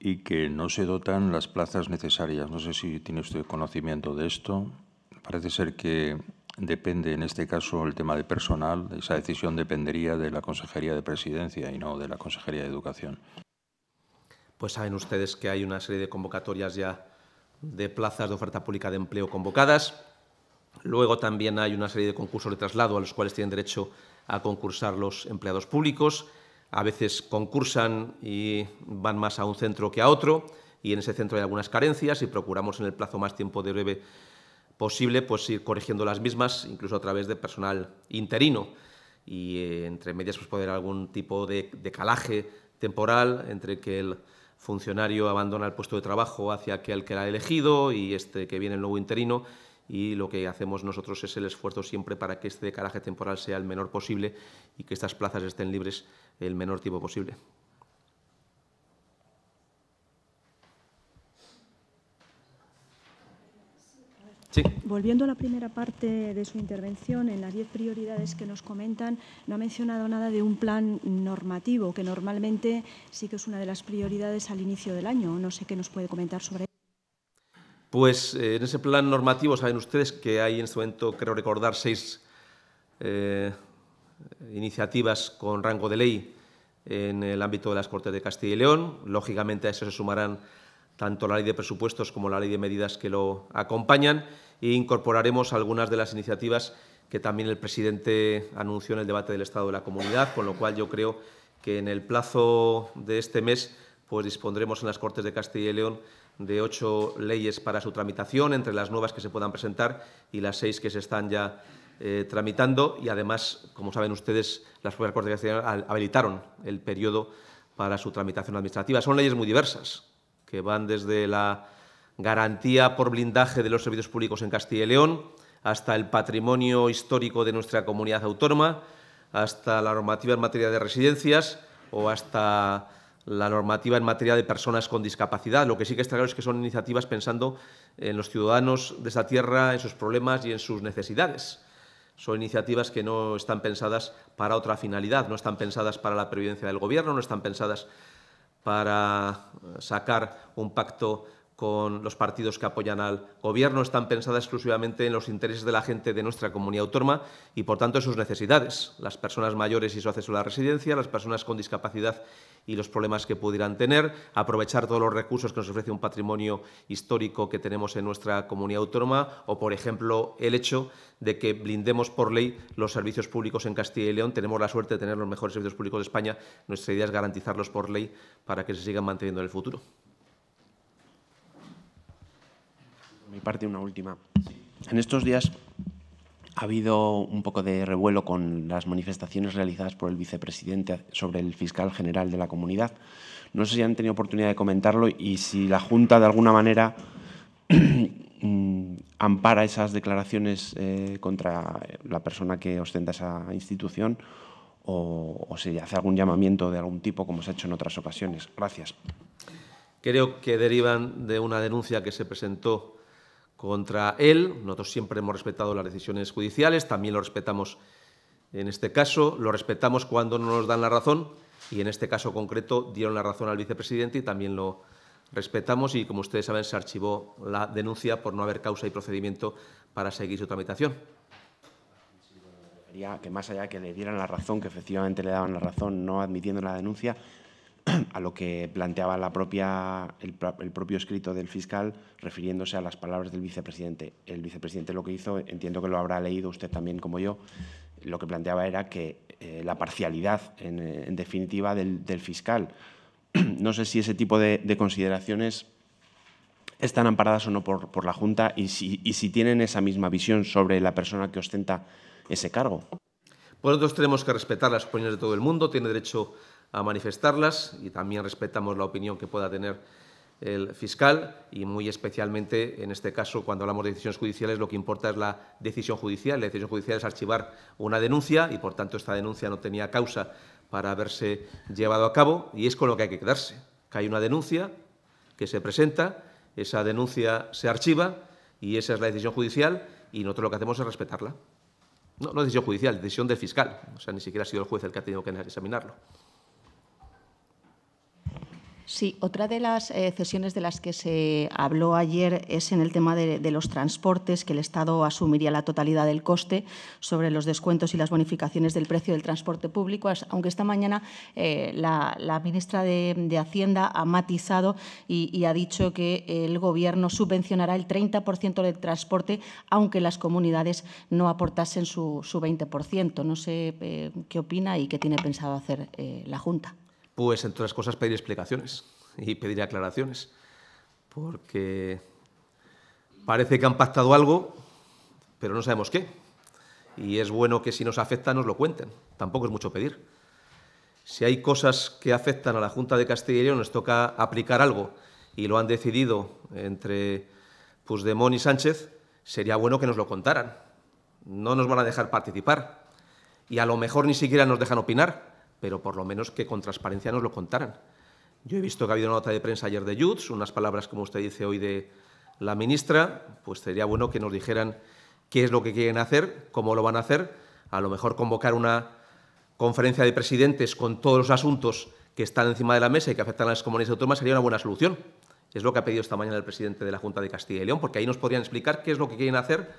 Speaker 5: y que no se dotan las plazas necesarias. No sé si tiene usted conocimiento de esto. Parece ser que depende, en este caso, el tema de personal. Esa decisión dependería de la Consejería de Presidencia y no de la Consejería de
Speaker 1: Educación. Pues saben ustedes que hay una serie de convocatorias ya de plazas de oferta pública de empleo convocadas. Luego también hay una serie de concursos de traslado a los cuales tienen derecho a concursar los empleados públicos a veces concursan y van más a un centro que a otro y en ese centro hay algunas carencias y procuramos en el plazo más tiempo de breve posible pues ir corrigiendo las mismas incluso a través de personal interino y eh, entre medias pues poder algún tipo de, de calaje temporal entre que el funcionario abandona el puesto de trabajo hacia aquel que la ha elegido y este que viene el nuevo interino y lo que hacemos nosotros es el esfuerzo siempre para que este decalaje temporal sea el menor posible y que estas plazas estén libres el menor tiempo posible.
Speaker 4: Volviendo a la primera parte de su intervención, en las diez prioridades que nos comentan, no ha mencionado nada de un plan normativo, que normalmente sí que es una de las prioridades al inicio del año. No sé qué nos puede comentar sobre
Speaker 1: pues eh, en ese plan normativo saben ustedes que hay en este momento, creo recordar, seis eh, iniciativas con rango de ley en el ámbito de las Cortes de Castilla y León. Lógicamente a eso se sumarán tanto la ley de presupuestos como la ley de medidas que lo acompañan e incorporaremos algunas de las iniciativas que también el presidente anunció en el debate del Estado de la Comunidad, con lo cual yo creo que en el plazo de este mes pues dispondremos en las Cortes de Castilla y León de ocho leyes para su tramitación, entre las nuevas que se puedan presentar y las seis que se están ya eh, tramitando. Y además, como saben ustedes, las propias Cortes habilitaron el periodo para su tramitación administrativa. Son leyes muy diversas, que van desde la garantía por blindaje de los servicios públicos en Castilla y León, hasta el patrimonio histórico de nuestra comunidad autónoma, hasta la normativa en materia de residencias o hasta la normativa en materia de personas con discapacidad. Lo que sí que está claro es que son iniciativas pensando en los ciudadanos de esta tierra, en sus problemas y en sus necesidades. Son iniciativas que no están pensadas para otra finalidad, no están pensadas para la previdencia del Gobierno, no están pensadas para sacar un pacto con los partidos que apoyan al gobierno están pensadas exclusivamente en los intereses de la gente de nuestra comunidad autónoma y, por tanto, en sus necesidades, las personas mayores y su acceso a la residencia, las personas con discapacidad y los problemas que pudieran tener, aprovechar todos los recursos que nos ofrece un patrimonio histórico que tenemos en nuestra comunidad autónoma o, por ejemplo, el hecho de que blindemos por ley los servicios públicos en Castilla y León. Tenemos la suerte de tener los mejores servicios públicos de España. Nuestra idea es garantizarlos por ley para que se sigan manteniendo en el futuro.
Speaker 3: mi parte una última. En estos días ha habido un poco de revuelo con las manifestaciones realizadas por el vicepresidente sobre el fiscal general de la comunidad. No sé si han tenido oportunidad de comentarlo y si la Junta de alguna manera (clears throat) mm, ampara esas declaraciones eh, contra la persona que ostenta esa institución o, o si hace algún llamamiento de algún tipo como se ha hecho en otras ocasiones. Gracias.
Speaker 1: Creo que derivan de una denuncia que se presentó contra él. Nosotros siempre hemos respetado las decisiones judiciales, también lo respetamos en este caso, lo respetamos cuando no nos dan la razón y en este caso concreto dieron la razón al vicepresidente y también lo respetamos y, como ustedes saben, se archivó la denuncia por no haber causa y procedimiento para seguir su tramitación.
Speaker 3: Que más allá que le dieran la razón, que efectivamente le daban la razón no admitiendo la denuncia, (clears throat) a lo que planteaba la propia, el, propio escrito del fiscal refiriéndose a las palabras del vicepresidente. El vicepresidente lo que hizo, entiendo que lo habrá leído usted también como yo, lo que planteaba era que eh, la parcialidad, en, definitiva, del, fiscal. (clears throat) No sé si ese tipo de, consideraciones están amparadas o no por, por la Junta y si, si tienen esa misma visión sobre la persona que ostenta ese cargo.
Speaker 1: por nosotros tenemos que respetar las opiniones de todo el mundo, tiene derecho a manifestarlas y también respetamos la opinión que pueda tener el fiscal y muy especialmente en este caso cuando hablamos de decisiones judiciales lo que importa es la decisión judicial. La decisión judicial es archivar una denuncia y por tanto esta denuncia no tenía causa para haberse llevado a cabo y es con lo que hay que quedarse. Que hay una denuncia que se presenta, esa denuncia se archiva y esa es la decisión judicial y nosotros lo que hacemos es respetarla. No, no decisión judicial, decisión del fiscal. O sea, ni siquiera ha sido el juez el que ha tenido que examinarlo.
Speaker 4: Sí, otra de las sesiones eh, de las que se habló ayer es en el tema de, los transportes, que el Estado asumiría la totalidad del coste sobre los descuentos y las bonificaciones del precio del transporte público, aunque esta mañana eh, la, ministra de, Hacienda ha matizado y, ha dicho que el Gobierno subvencionará el 30% del transporte, aunque las comunidades no aportasen su, 20%. No sé eh, qué opina y qué tiene pensado hacer la Junta.
Speaker 1: Pues, entre otras cosas, pedir explicaciones y pedir aclaraciones, porque parece que han pactado algo, pero no sabemos qué. Y es bueno que si nos afecta nos lo cuenten, tampoco es mucho pedir. Si hay cosas que afectan a la Junta de Castilla y León, nos toca aplicar algo y lo han decidido entre Puigdemont y Sánchez, sería bueno que nos lo contaran. No nos van a dejar participar y a lo mejor ni siquiera nos dejan opinar pero por lo menos que con transparencia nos lo contaran. Yo he visto que ha habido una nota de prensa ayer de Jutz, unas palabras, como usted dice hoy, de la ministra, pues sería bueno que nos dijeran qué es lo que quieren hacer, cómo lo van a hacer, a lo mejor convocar una conferencia de presidentes con todos los asuntos que están encima de la mesa y que afectan a las comunidades autónomas sería una buena solución. Es lo que ha pedido esta mañana el presidente de la Junta de Castilla y León, porque ahí nos podrían explicar qué es lo que quieren hacer,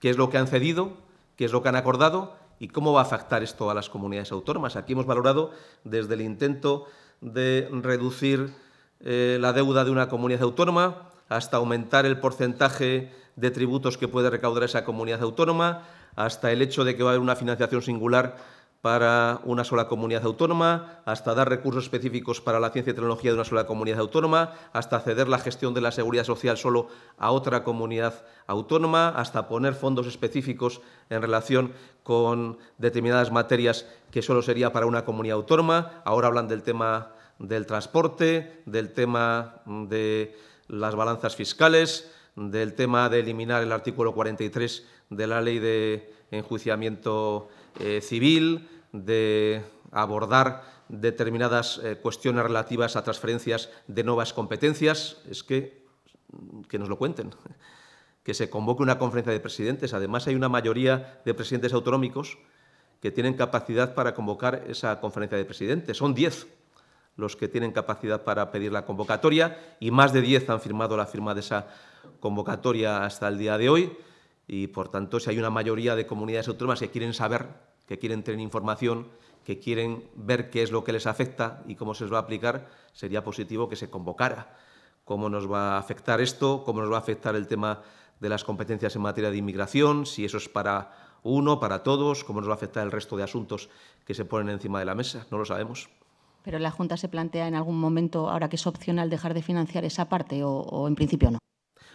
Speaker 1: qué es lo que han cedido, qué es lo que han acordado y cómo va a afectar esto a las comunidades autónomas. Aquí hemos valorado desde el intento de reducir eh, la deuda de una comunidad autónoma hasta aumentar el porcentaje de tributos que puede recaudar esa comunidad autónoma, hasta el hecho de que va a haber una financiación singular para una sola comunidad autónoma, hasta dar recursos específicos para la ciencia y tecnología de una sola comunidad autónoma, hasta ceder la gestión de la seguridad social solo a otra comunidad autónoma, hasta poner fondos específicos en relación con determinadas materias que solo sería para una comunidad autónoma. Ahora hablan del tema del transporte, del tema de las balanzas fiscales, del tema de eliminar el artículo 43 de la ley de enjuiciamiento eh, civil, de abordar determinadas eh, cuestiones relativas a transferencias de nuevas competencias, es que, nos lo cuenten. (laughs) Que se convoque una conferencia de presidentes. Además, hay una mayoría de presidentes autonómicos que tienen capacidad para convocar esa conferencia de presidentes. Son diez los que tienen capacidad para pedir la convocatoria y más de diez han firmado la firma de esa convocatoria hasta el día de hoy y por tanto si hay una mayoría de comunidades autónomas que quieren saber, que quieren tener información, que quieren ver qué es lo que les afecta y cómo se les va a aplicar, sería positivo que se convocara. ¿Cómo nos va a afectar esto? ¿Cómo nos va a afectar el tema de las competencias en materia de inmigración? Si eso es para uno, para todos, ¿cómo nos va a afectar el resto de asuntos que se ponen encima de la mesa? No lo sabemos.
Speaker 4: Pero la Junta se plantea en algún momento, ahora que es opcional, dejar de financiar esa parte o, en principio no.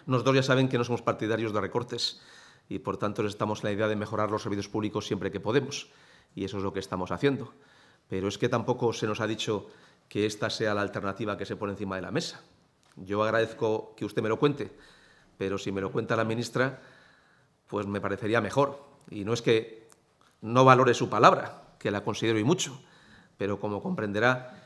Speaker 1: Nosotros ya saben que no somos partidarios de recortes y por tanto estamos en la idea de mejorar los servicios públicos siempre que podemos y eso es lo que estamos haciendo. Pero es que tampoco se nos ha dicho que esta sea la alternativa que se pone encima de la mesa. Yo agradezco que usted me lo cuente, pero si me lo cuenta la ministra, pues me parecería mejor. Y no es que no valore su palabra, que la considero y mucho, pero como comprenderá,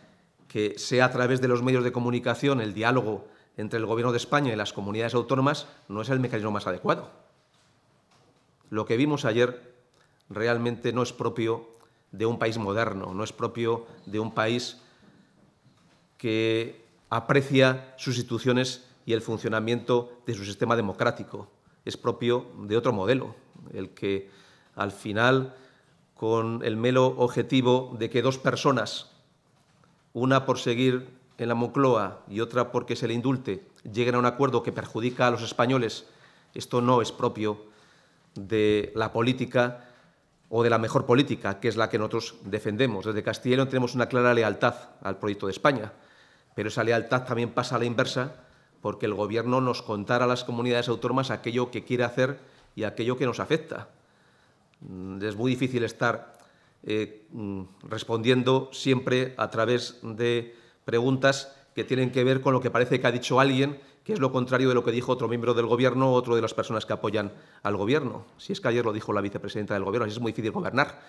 Speaker 1: que sea a través de los medios de comunicación el diálogo entre el Gobierno de España y las comunidades autónomas no es el mecanismo más adecuado. Lo que vimos ayer realmente no es propio de un país moderno, no es propio de un país que aprecia sus instituciones y el funcionamiento de su sistema democrático. Es propio de otro modelo, el que al final, con el melo objetivo de que dos personas, una por seguir en la Moncloa y otra porque se le indulte, lleguen a un acuerdo que perjudica a los españoles, esto no es propio de la política o de la mejor política, que es la que nosotros defendemos. Desde Castilla y León tenemos una clara lealtad al proyecto de España, pero esa lealtad también pasa a la inversa porque el Gobierno nos contara a las comunidades autónomas aquello que quiere hacer y aquello que nos afecta. Mm, es muy difícil estar eh, mm, respondiendo siempre a través de preguntas que tienen que ver con lo que parece que ha dicho alguien que es lo contrario de lo que dijo otro miembro del gobierno, otro de las personas que apoyan al gobierno. Si es que ayer lo dijo la vicepresidenta del gobierno, así es muy difícil gobernar,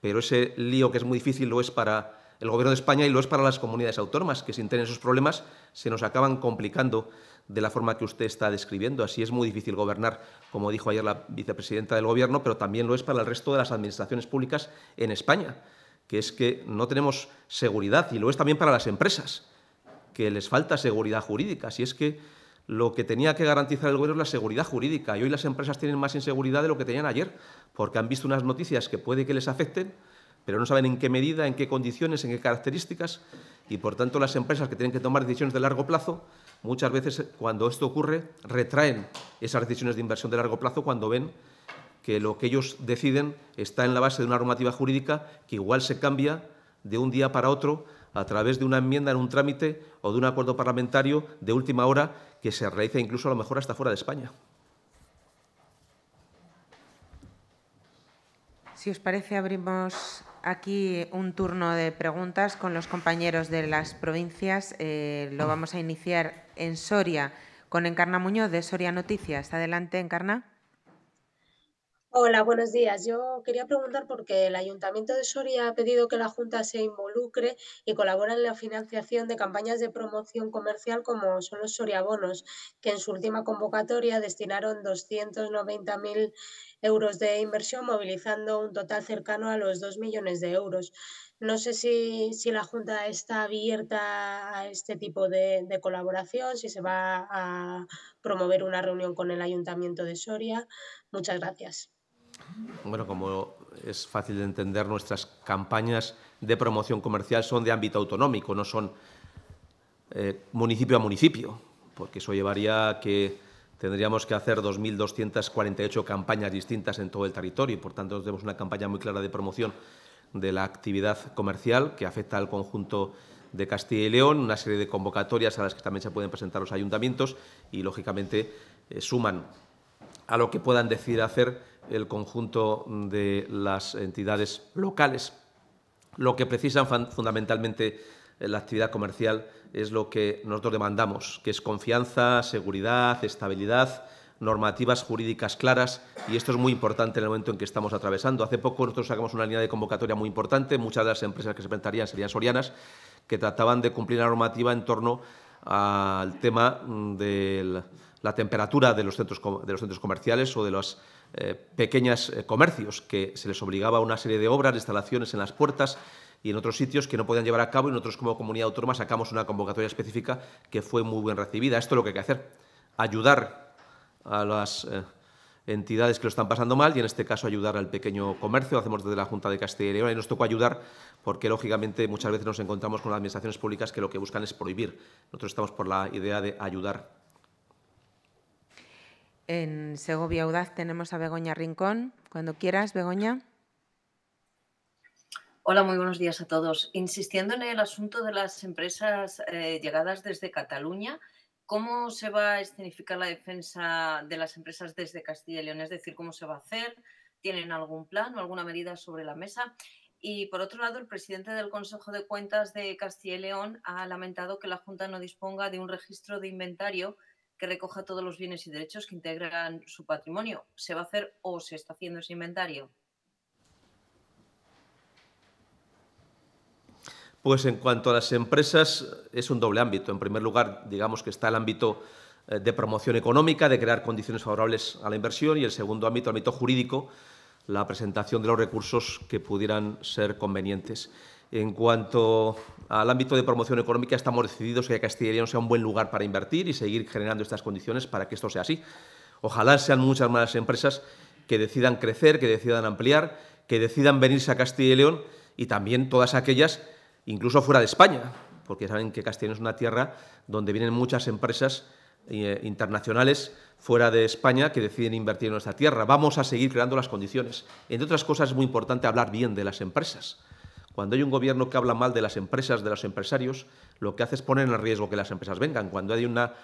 Speaker 1: pero ese lío que es muy difícil lo es para el gobierno de España y lo es para las comunidades autónomas, que sin tener esos problemas se nos acaban complicando de la forma que usted está describiendo. Así es muy difícil gobernar, como dijo ayer la vicepresidenta del Gobierno, pero también lo es para el resto de las administraciones públicas en España, que es que no tenemos seguridad y lo es también para las empresas, que les falta seguridad jurídica. si es que lo que tenía que garantizar el gobierno es la seguridad jurídica. Y hoy las empresas tienen más inseguridad de lo que tenían ayer, porque han visto unas noticias que puede que les afecten, pero no saben en qué medida, en qué condiciones, en qué características. Y por tanto, las empresas que tienen que tomar decisiones de largo plazo, muchas veces cuando esto ocurre, retraen esas decisiones de inversión de largo plazo cuando ven que lo que ellos deciden está en la base de una normativa jurídica que igual se cambia de un día para otro a través de una enmienda en un trámite o de un acuerdo parlamentario de última hora que se realiza incluso a lo mejor hasta fuera de España.
Speaker 2: Si os parece, abrimos aquí un turno de preguntas con los compañeros de las provincias. Eh, lo vamos a iniciar en Soria con Encarna Muñoz de Soria Noticias. Adelante, Encarna.
Speaker 4: Hola, buenos días. Yo quería preguntar porque el Ayuntamiento de Soria ha pedido que la Junta se involucre y colabore en la financiación de campañas de promoción comercial como son los Bonos, que en su última convocatoria destinaron 290.000 euros de inversión, movilizando un total cercano a los 2 millones de euros. No sé si, la Junta está abierta a este tipo de colaboración, si se va a promover una reunión con el Ayuntamiento de Soria. Muchas gracias
Speaker 1: bueno, como es fácil de entender, nuestras campañas de promoción comercial son de ámbito autonómico, no son eh, municipio a municipio, porque eso llevaría a que tendríamos que hacer 2.248 campañas distintas en todo el territorio por tanto, tenemos una campaña muy clara de promoción de la actividad comercial que afecta al conjunto de Castilla y León, una serie de convocatorias a las que también se pueden presentar los ayuntamientos y, lógicamente, eh, suman a lo que puedan decidir hacer el conjunto de las entidades locales. Lo que precisan fundamentalmente eh, la actividad comercial es lo que nosotros demandamos, que es confianza, seguridad, estabilidad, normativas jurídicas claras y esto es muy importante en el momento en que estamos atravesando. Hace poco nosotros sacamos una línea de convocatoria muy importante, muchas de las empresas que se presentarían serían sorianas, que trataban de cumplir la normativa en torno al tema mm, de la temperatura de los centros comerciales o de las eh, pequeños eh, comercios que se les obligaba a una serie de obras, instalaciones en las puertas y en otros sitios que no podían llevar a cabo y nosotros como comunidad autónoma sacamos una convocatoria específica que fue muy bien recibida. Esto es lo que hay que hacer, ayudar a las eh, entidades que lo están pasando mal y en este caso ayudar al pequeño comercio, lo hacemos desde la Junta de Castilla y León y nos tocó ayudar porque lógicamente muchas veces nos encontramos con las administraciones públicas que lo que buscan es prohibir. Nosotros estamos por la idea de ayudar
Speaker 2: en Segovia Audaz tenemos a Begoña Rincón. Cuando quieras, Begoña.
Speaker 4: Hola, muy buenos días a todos. Insistiendo en el asunto de las empresas eh, llegadas desde Cataluña, ¿cómo se va a escenificar la defensa de las empresas desde Castilla y León? Es decir, ¿cómo se va a hacer? ¿Tienen algún plan o alguna medida sobre la mesa? Y por otro lado, el presidente del Consejo de Cuentas de Castilla y León ha lamentado que la Junta no disponga de un registro de inventario que recoja todos los bienes y derechos que integran su patrimonio. ¿Se va a hacer o se está haciendo ese inventario?
Speaker 1: Pues en cuanto a las empresas, es un doble ámbito. En primer lugar, digamos que está el ámbito eh, de promoción económica, de crear condiciones favorables a la inversión, y el segundo ámbito, el ámbito jurídico, la presentación de los recursos que pudieran ser convenientes. En cuanto al ámbito de promoción económica estamos decididos que Castilla y León sea un buen lugar para invertir y seguir generando estas condiciones para que esto sea así. Ojalá sean muchas más empresas que decidan crecer, que decidan ampliar, que decidan venirse a Castilla y León y también todas aquellas, incluso fuera de España, porque saben que Castilla y León es una tierra donde vienen muchas empresas eh, internacionales fuera de España que deciden invertir en nuestra tierra. Vamos a seguir creando las condiciones. Entre otras cosas, es muy importante hablar bien de las empresas. Cuando hay un gobierno que habla mal de las empresas, de los empresarios, lo que hace es poner en riesgo que las empresas vengan. Cuando hay una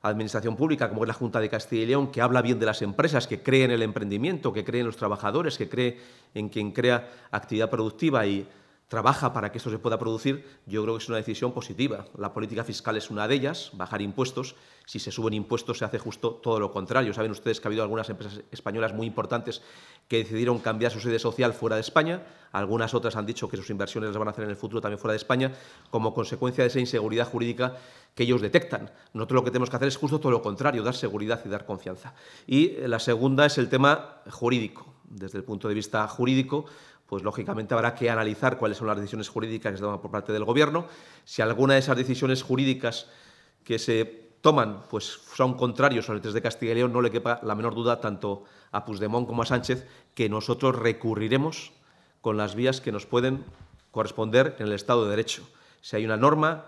Speaker 1: administración pública, como es la Junta de Castilla y León, que habla bien de las empresas, que cree en el emprendimiento, que cree en los trabajadores, que cree en quien crea actividad productiva y trabaja para que esto se pueda producir, yo creo que es una decisión positiva. La política fiscal es una de ellas, bajar impuestos. Si se suben impuestos se hace justo todo lo contrario. Saben ustedes que ha habido algunas empresas españolas muy importantes que decidieron cambiar su sede social fuera de España. Algunas otras han dicho que sus inversiones las van a hacer en el futuro también fuera de España, como consecuencia de esa inseguridad jurídica que ellos detectan. Nosotros lo que tenemos que hacer es justo todo lo contrario, dar seguridad y dar confianza. Y la segunda es el tema jurídico. Desde el punto de vista jurídico, pues lógicamente habrá que analizar cuáles son las decisiones jurídicas que se toman por parte del Gobierno. Si alguna de esas decisiones jurídicas que se toman pues son contrarios a los intereses de Castilla y León, no le quepa la menor duda tanto a Puigdemont como a Sánchez que nosotros recurriremos con las vías que nos pueden corresponder en el Estado de Derecho. Si hay una norma,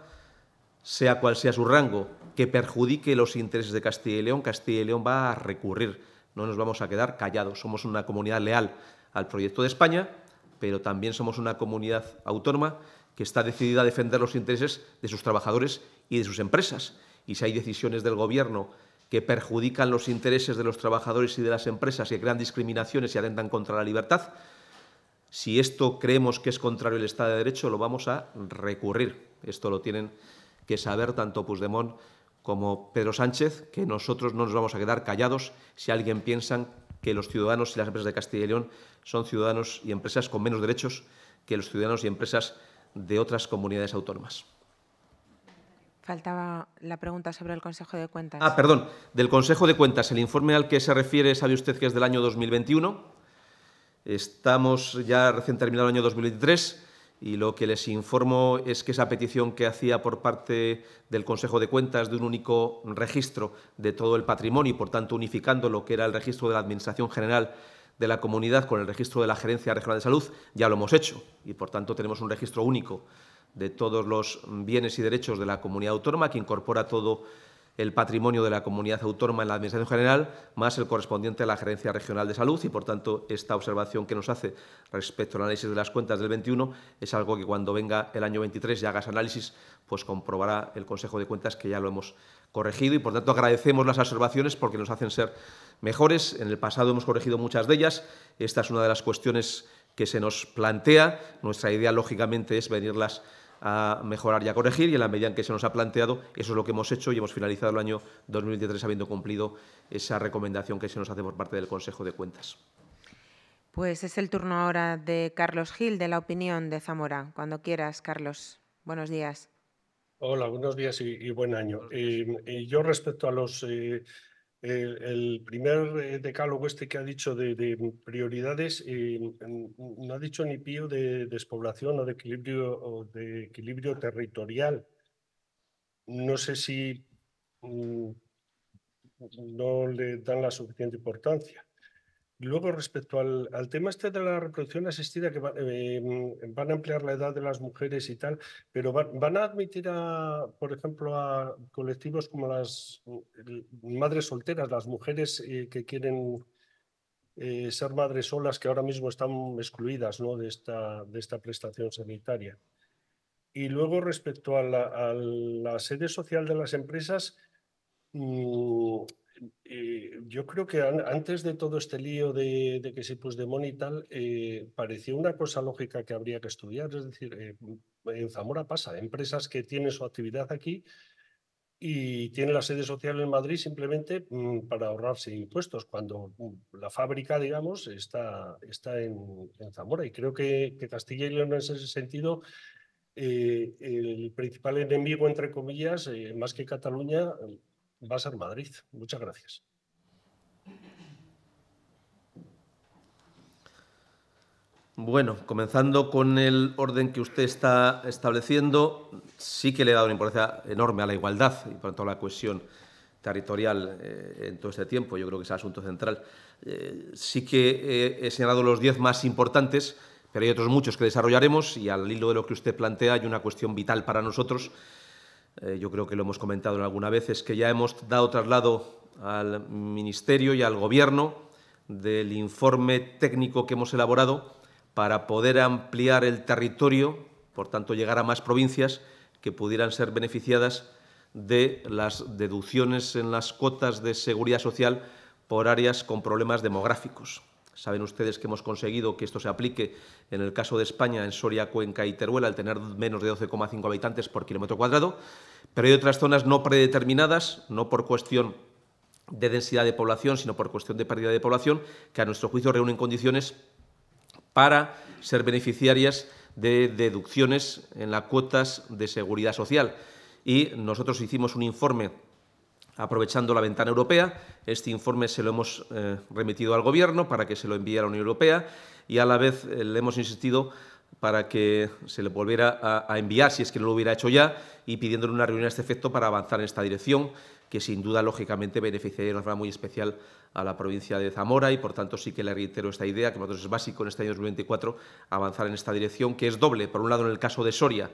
Speaker 1: sea cual sea su rango, que perjudique los intereses de Castilla y León, Castilla y León va a recurrir. No nos vamos a quedar callados. Somos una comunidad leal al proyecto de España pero también somos una comunidad autónoma que está decidida a defender los intereses de sus trabajadores y de sus empresas. Y si hay decisiones del Gobierno que perjudican los intereses de los trabajadores y de las empresas y que crean discriminaciones y atentan contra la libertad, si esto creemos que es contrario al Estado de Derecho, lo vamos a recurrir. Esto lo tienen que saber tanto Puigdemont como Pedro Sánchez, que nosotros no nos vamos a quedar callados si alguien piensa que los ciudadanos y las empresas de Castilla y León son ciudadanos y empresas con menos derechos que los ciudadanos y empresas de otras comunidades autónomas.
Speaker 2: Faltaba la pregunta sobre el Consejo de Cuentas. Ah, perdón,
Speaker 1: del Consejo de Cuentas. El informe al que se refiere sabe usted que es del año 2021. Estamos ya recién terminado el año 2023 y lo que les informo es que esa petición que hacía por parte del Consejo de Cuentas de un único registro de todo el patrimonio y por tanto unificando lo que era el registro de la Administración General de la comunidad con el registro de la Gerencia Regional de Salud, ya lo hemos hecho y por tanto tenemos un registro único de todos los bienes y derechos de la comunidad autónoma que incorpora todo el patrimonio de la comunidad autónoma en la Administración General, más el correspondiente a la Gerencia Regional de Salud. Y, por tanto, esta observación que nos hace respecto al análisis de las cuentas del 21 es algo que cuando venga el año 23 y hagas análisis, pues comprobará el Consejo de Cuentas que ya lo hemos corregido. Y, por tanto, agradecemos las observaciones porque nos hacen ser mejores. En el pasado hemos corregido muchas de ellas. Esta es una de las cuestiones que se nos plantea. Nuestra idea, lógicamente, es venirlas a mejorar y a corregir y en la medida en que se nos ha planteado, eso es lo que hemos hecho y hemos finalizado el año 2023 habiendo cumplido esa recomendación que se nos hace por parte del Consejo de Cuentas.
Speaker 2: Pues es el turno ahora de Carlos Gil, de la opinión de Zamora. Cuando quieras, Carlos. Buenos días.
Speaker 6: Hola, buenos días y, buen año. Eh, yo respecto a los... Eh, el, primer eh, decálogo este que ha dicho de, prioridades eh, no ha dicho ni pío de despoblación o de equilibrio, de equilibrio territorial. No sé si mm, no le dan la suficiente importancia. Luego, respecto al, tema este de la reproducción asistida, que eh, mm, van a ampliar la edad de las mujeres y tal, pero van, a admitir, a, por ejemplo, a colectivos como las mm, madres solteras, las mujeres eh, que quieren eh, ser madres solas, que ahora mismo están excluidas de, esta, de esta prestación sanitaria. Y luego, respecto a la, sede social de las empresas, mm, eh, yo creo que antes de todo este lío de, de que se de y tal, eh, pareció una cosa lógica que habría que estudiar. Es decir, eh, en Zamora pasa, empresas que tienen su actividad aquí y tienen la sede social en Madrid simplemente mm, para ahorrarse impuestos, cuando mm, la fábrica, digamos, está, está en, Zamora. Y creo que, Castilla y León en ese sentido eh, el principal enemigo, entre comillas, más que Cataluña, va a ser Madrid. Muchas gracias.
Speaker 1: Bueno, comenzando con el orden que usted está estableciendo, sí que le he dado una importancia enorme a la igualdad y, por lo tanto, a la cohesión territorial eh, en todo este tiempo. Yo creo que es el asunto central. Eh, sí que he señalado los diez más importantes, pero hay otros muchos que desarrollaremos y al hilo de lo que usted plantea hay una cuestión vital para nosotros eh, yo creo que lo hemos comentado alguna vez, es que ya hemos dado traslado al Ministerio y al Gobierno del informe técnico que hemos elaborado para poder ampliar el territorio, por tanto llegar a más provincias que pudieran ser beneficiadas de las deducciones en las cuotas de seguridad social por áreas con problemas demográficos. Saben ustedes que hemos conseguido que esto se aplique en el caso de España, en Soria, Cuenca y Teruel, al tener menos de 12,5 habitantes por kilómetro cuadrado, pero hay otras zonas no predeterminadas, no por cuestión de densidad de población, sino por cuestión de pérdida de población, que a nuestro juicio reúnen condiciones para ser beneficiarias de deducciones en las cuotas de seguridad social. Y nosotros hicimos un informe aprovechando la ventana europea. Este informe se lo hemos eh, remitido al Gobierno para que se lo envíe a la Unión Europea y a la vez eh, le hemos insistido para que se le volviera a, enviar, si es que no lo hubiera hecho ya, y pidiéndole una reunión a este efecto para avanzar en esta dirección, que sin duda, lógicamente, beneficiaría de una forma muy especial a la provincia de Zamora y, por tanto, sí que le reitero esta idea, que para nosotros es básico en este año 2024 avanzar en esta dirección, que es doble. Por un lado, en el caso de Soria,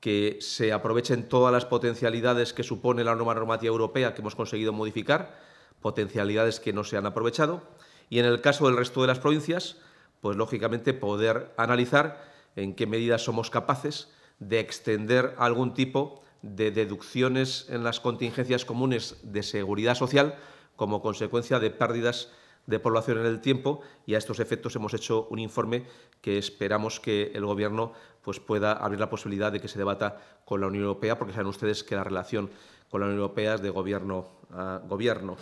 Speaker 1: que se aprovechen todas las potencialidades que supone la nueva normativa europea que hemos conseguido modificar, potencialidades que no se han aprovechado, y en el caso del resto de las provincias, pues lógicamente poder analizar en qué medida somos capaces de extender algún tipo de deducciones en las contingencias comunes de seguridad social como consecuencia de pérdidas de población en el tiempo y a estos efectos hemos hecho un informe que esperamos que el Gobierno pues, pueda abrir la posibilidad de que se debata con la Unión Europea, porque saben ustedes que la relación con la Unión Europea es de gobierno a gobierno.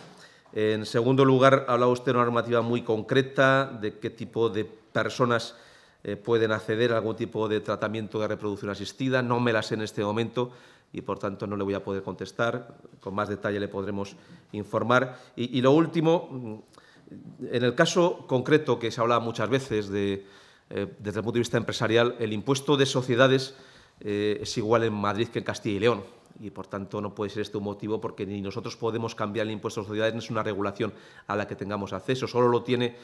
Speaker 1: En segundo lugar, habla usted de una normativa muy concreta de qué tipo de personas eh, pueden acceder a algún tipo de tratamiento de reproducción asistida. No me las sé en este momento y, por tanto, no le voy a poder contestar. Con más detalle le podremos informar. y lo último, en el caso concreto que se habla muchas veces eh, desde el punto de vista empresarial, el impuesto de sociedades eh, es igual en Madrid que en Castilla y León. Y por tanto no puede ser este un motivo porque ni nosotros podemos cambiar el impuesto de sociedades, no es una regulación a la que tengamos acceso. Solo lo tiene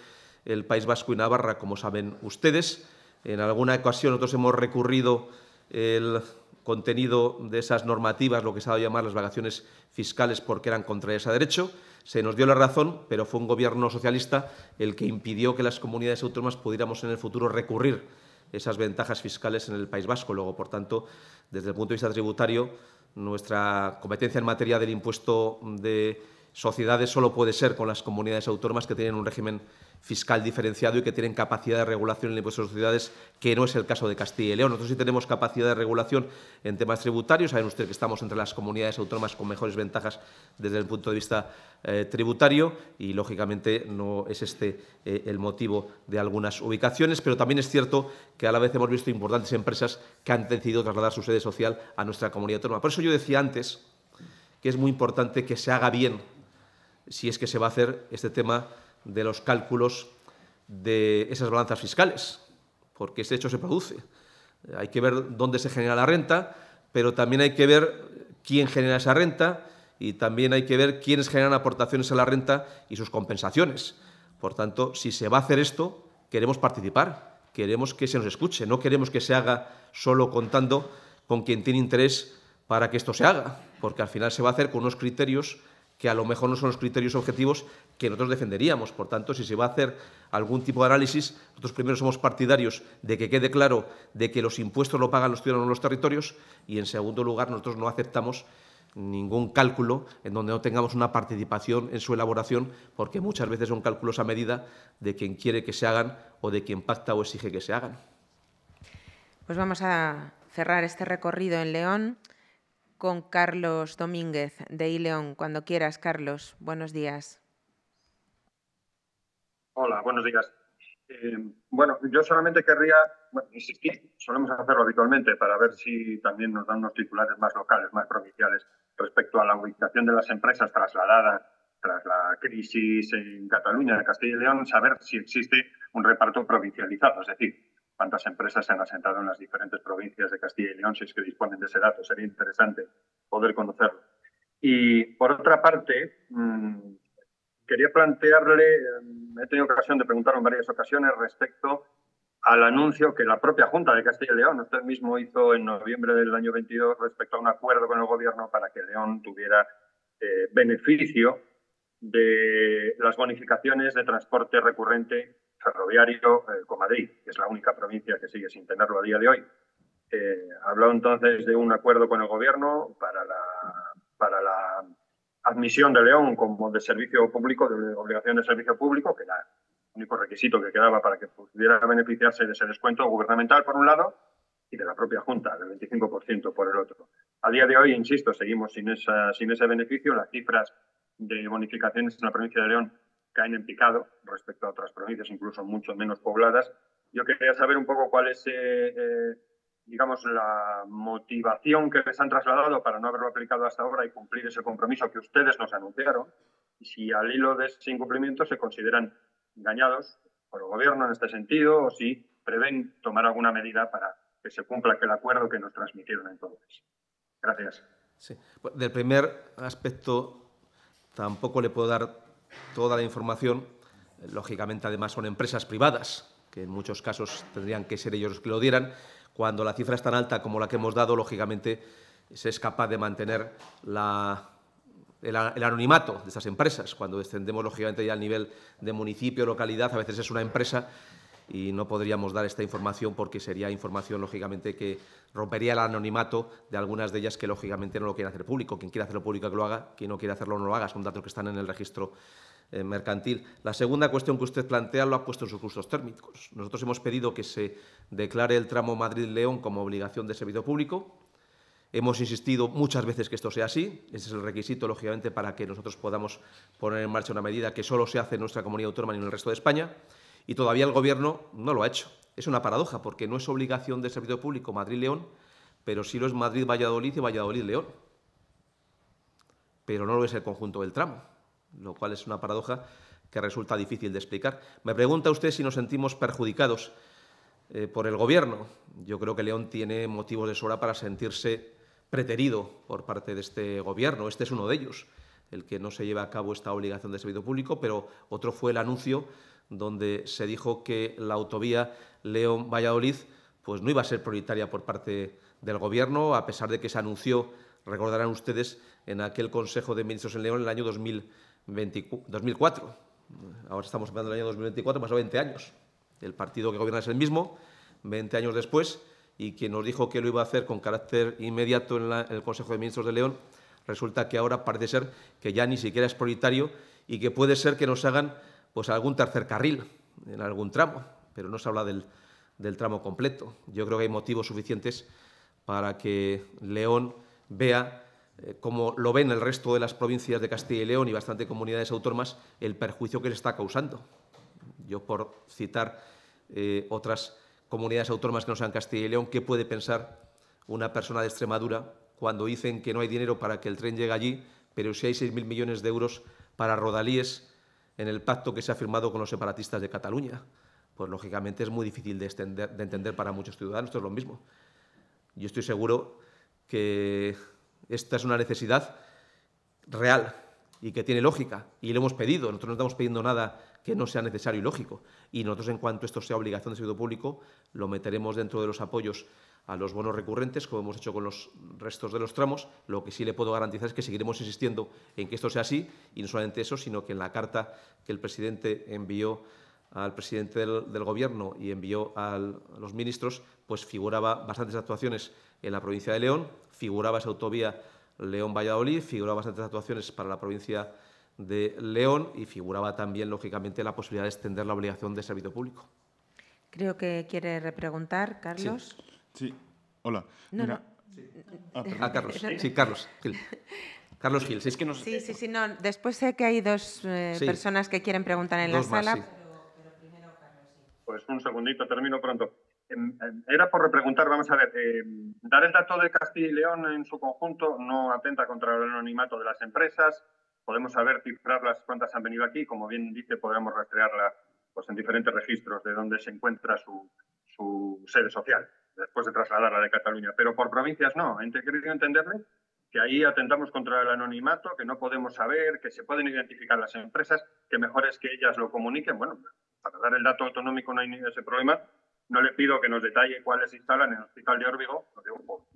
Speaker 1: el País Vasco y Navarra, como saben ustedes. En alguna ocasión nosotros hemos recurrido el contenido de esas normativas, lo que se ha dado llamar las vacaciones fiscales, porque eran contra a derecho. Se nos dio la razón, pero fue un gobierno socialista el que impidió que las comunidades autónomas pudiéramos en el futuro recurrir esas ventajas fiscales en el País Vasco. Luego, por tanto, desde el punto de vista tributario, nuestra competencia en materia del impuesto de sociedades solo puede ser con las comunidades autónomas que tienen un régimen fiscal diferenciado y que tienen capacidad de regulación en el impuesto de sociedades, que no es el caso de Castilla y León. Nosotros sí tenemos capacidad de regulación en temas tributarios. Saben ustedes que estamos entre las comunidades autónomas con mejores ventajas desde el punto de vista eh, tributario y, lógicamente, no es este eh, el motivo de algunas ubicaciones, pero también es cierto que a la vez hemos visto importantes empresas que han decidido trasladar su sede social a nuestra comunidad autónoma. Por eso yo decía antes que es muy importante que se haga bien, si es que se va a hacer este tema de los cálculos de esas balanzas fiscales, porque ese hecho se produce. Hay que ver dónde se genera la renta, pero también hay que ver quién genera esa renta y también hay que ver quiénes generan aportaciones a la renta y sus compensaciones. Por tanto, si se va a hacer esto, queremos participar, queremos que se nos escuche, no queremos que se haga solo contando con quien tiene interés para que esto se haga, porque al final se va a hacer con unos criterios que a lo mejor no son los criterios objetivos que nosotros defenderíamos. Por tanto, si se va a hacer algún tipo de análisis, nosotros primero somos partidarios de que quede claro de que los impuestos lo pagan los ciudadanos en los territorios y, en segundo lugar, nosotros no aceptamos ningún cálculo en donde no tengamos una participación en su elaboración, porque muchas veces son cálculos a medida de quien quiere que se hagan o de quien pacta o exige que se hagan.
Speaker 2: Pues vamos a cerrar este recorrido en León con Carlos Domínguez de Ileón. Cuando quieras, Carlos. Buenos días.
Speaker 7: Hola, buenos días. Eh, bueno, yo solamente querría insistir, solemos hacerlo habitualmente para ver si también nos dan unos titulares más locales, más provinciales, respecto a la ubicación de las empresas trasladadas tras la crisis en Cataluña, en Castilla y León, saber si existe un reparto provincializado, es decir, cuántas empresas se han asentado en las diferentes provincias de Castilla y León, si es que disponen de ese dato. Sería interesante poder conocerlo. Y por otra parte,
Speaker 3: mm,
Speaker 7: quería plantearle, mm, he tenido ocasión de preguntar en varias ocasiones respecto al anuncio que la propia Junta de Castilla y León, usted mismo hizo en noviembre del año 22 respecto a un acuerdo con el Gobierno para que León tuviera eh, beneficio de las bonificaciones de transporte recurrente ferroviario eh, con Madrid, que es la única provincia que sigue sin tenerlo a día de hoy. Eh, habló entonces de un acuerdo con el gobierno para la, admisión de León como de servicio público, de obligación de servicio público, que era el único requisito que quedaba para que pudiera beneficiarse de ese descuento gubernamental, por un lado, y de la propia Junta, del 25% por el otro. A día de hoy, insisto, seguimos sin, esa, sin ese beneficio. Las cifras de bonificaciones en la provincia de León caen en picado respecto a otras provincias, incluso mucho menos pobladas. Yo quería saber un poco cuál es, eh, eh, digamos, la motivación que les han trasladado para no haberlo aplicado hasta ahora y cumplir ese compromiso que ustedes nos anunciaron. Y si al hilo de ese incumplimiento se consideran engañados por el Gobierno en este sentido o si prevén tomar alguna medida para que se cumpla aquel acuerdo que nos transmitieron entonces. Gracias.
Speaker 1: Sí. Pues, del primer aspecto tampoco le puedo dar toda la información. Eh, lógicamente, además, son empresas privadas, que en muchos casos tendrían que ser ellos los que lo dieran. Cuando la cifra es tan alta como la que hemos dado, lógicamente se es capaz de mantener el, anonimato de estas empresas. Cuando descendemos, lógicamente, ya al nivel de municipio, localidad, a veces es una empresa y no podríamos dar esta información porque sería información, lógicamente, que rompería el anonimato de algunas de ellas que, lógicamente, no lo quieren hacer público. Quien quiera hacerlo público que lo haga, quien no quiere hacerlo no lo haga, son datos que están en el registro eh, mercantil. La segunda cuestión que usted plantea lo ha puesto en sus cursos térmicos. Nosotros hemos pedido que se declare el tramo Madrid-León como obligación de servicio público. Hemos insistido muchas veces que esto sea así. Ese es el requisito, lógicamente, para que nosotros podamos poner en marcha una medida que solo se hace en nuestra comunidad autónoma y en el resto de España y todavía el gobierno no lo ha hecho. Es una paradoja porque no es obligación de servicio público Madrid-León, pero sí lo es Madrid-Valladolid y Valladolid-León. Pero no lo es el conjunto del tramo, lo cual es una paradoja que resulta difícil de explicar. Me pregunta usted si nos sentimos perjudicados eh, por el gobierno. Yo creo que León tiene motivos de sobra para sentirse preterido por parte de este gobierno. Este es uno de ellos, el que no se lleva a cabo esta obligación de servicio público, pero otro fue el anuncio donde se dijo que la autovía León-Valladolid pues no iba a ser prioritaria por parte del Gobierno, a pesar de que se anunció, recordarán ustedes, en aquel Consejo de Ministros en León en el año 2004. Ahora estamos hablando del año 2024, pasó 20 años. El partido que gobierna es el mismo, 20 años después, y quien nos dijo que lo iba a hacer con carácter inmediato en, en el Consejo de Ministros de León, resulta que ahora parece ser que ya ni siquiera es prioritario y que puede ser que nos hagan pues algún tercer carril en algún tramo, pero no se habla del, tramo completo. Yo creo que hay motivos suficientes para que León vea, eh, como lo ven el resto de las provincias de Castilla y León y bastante comunidades autónomas, el perjuicio que le está causando. Yo, por citar eh, otras comunidades autónomas que no sean Castilla y León, ¿qué puede pensar una persona de Extremadura cuando dicen que no hay dinero para que el tren llegue allí, pero si hay 6.000 millones de euros para rodalíes en el pacto que se ha firmado con los separatistas de Cataluña. Pues lógicamente es muy difícil de, entender para muchos ciudadanos, esto es lo mismo. Yo estoy seguro que esta es una necesidad real y que tiene lógica, y lo hemos pedido, nosotros no estamos pidiendo nada que no sea necesario y lógico, y nosotros en cuanto esto sea obligación de servicio público, lo meteremos dentro de los apoyos a los bonos recurrentes, como hemos hecho con los restos de los tramos. Lo que sí le puedo garantizar es que seguiremos insistiendo en que esto sea así, y no solamente eso, sino que en la carta que el presidente envió al presidente del, Gobierno y envió a los ministros, pues figuraba bastantes actuaciones en la provincia de León, figuraba esa autovía León-Valladolid, figuraba bastantes actuaciones para la provincia de León y figuraba también, lógicamente, la posibilidad de extender la obligación de servicio público.
Speaker 2: Creo que quiere repreguntar, Carlos.
Speaker 1: Sí, hola. Mira, Sí. Ah, ah, Carlos. Sí, Carlos. Gil. Carlos Gil, es que nos... Sí,
Speaker 2: sí, sí, no. Después sé que hay dos eh, personas que quieren preguntar en la sala. Pero,
Speaker 7: primero, Carlos, pues un segundito, termino pronto. Em, em, era por repreguntar, vamos a ver, em, dar el dato de Castilla y León en su conjunto no atenta contra el anonimato de las empresas. Podemos saber las cuántas han venido aquí. Como bien dice, podemos rastrearla pues, en diferentes registros de dónde se encuentra su, su sede social después de trasladarla de Cataluña, pero por provincias no. He querido entenderle que ahí atentamos contra el anonimato, que no podemos saber, que se pueden identificar las empresas, que mejor es que ellas lo comuniquen. Bueno, para dar el dato autonómico no hay ese problema. No le pido que nos detalle cuáles instalan en el Hospital de Órbigo, lo digo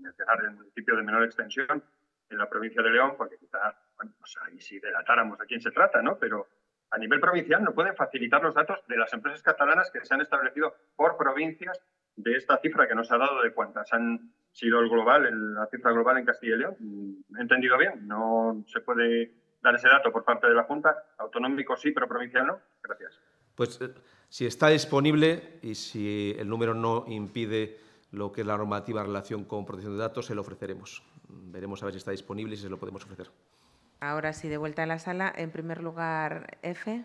Speaker 7: el municipio de menor extensión, en la provincia de León, porque quizá, bueno, pues ahí si delatáramos a quién se trata, ¿no? Pero a nivel provincial no pueden facilitar los datos de las empresas catalanas que se han establecido por provincias de esta cifra que nos ha dado de cuántas han sido el global, la cifra global en Castilla y León. Mm, ¿He entendido bien? No se puede dar ese dato por parte de la Junta. Autonómico sí, pero provincial
Speaker 1: no. Gracias. Pues eh, si está disponible y si el número no impide lo que es la normativa en relación con protección de datos, se lo ofreceremos. Veremos a ver si está disponible y si se lo podemos ofrecer.
Speaker 2: Ahora sí, de vuelta a la sala. En primer lugar, F.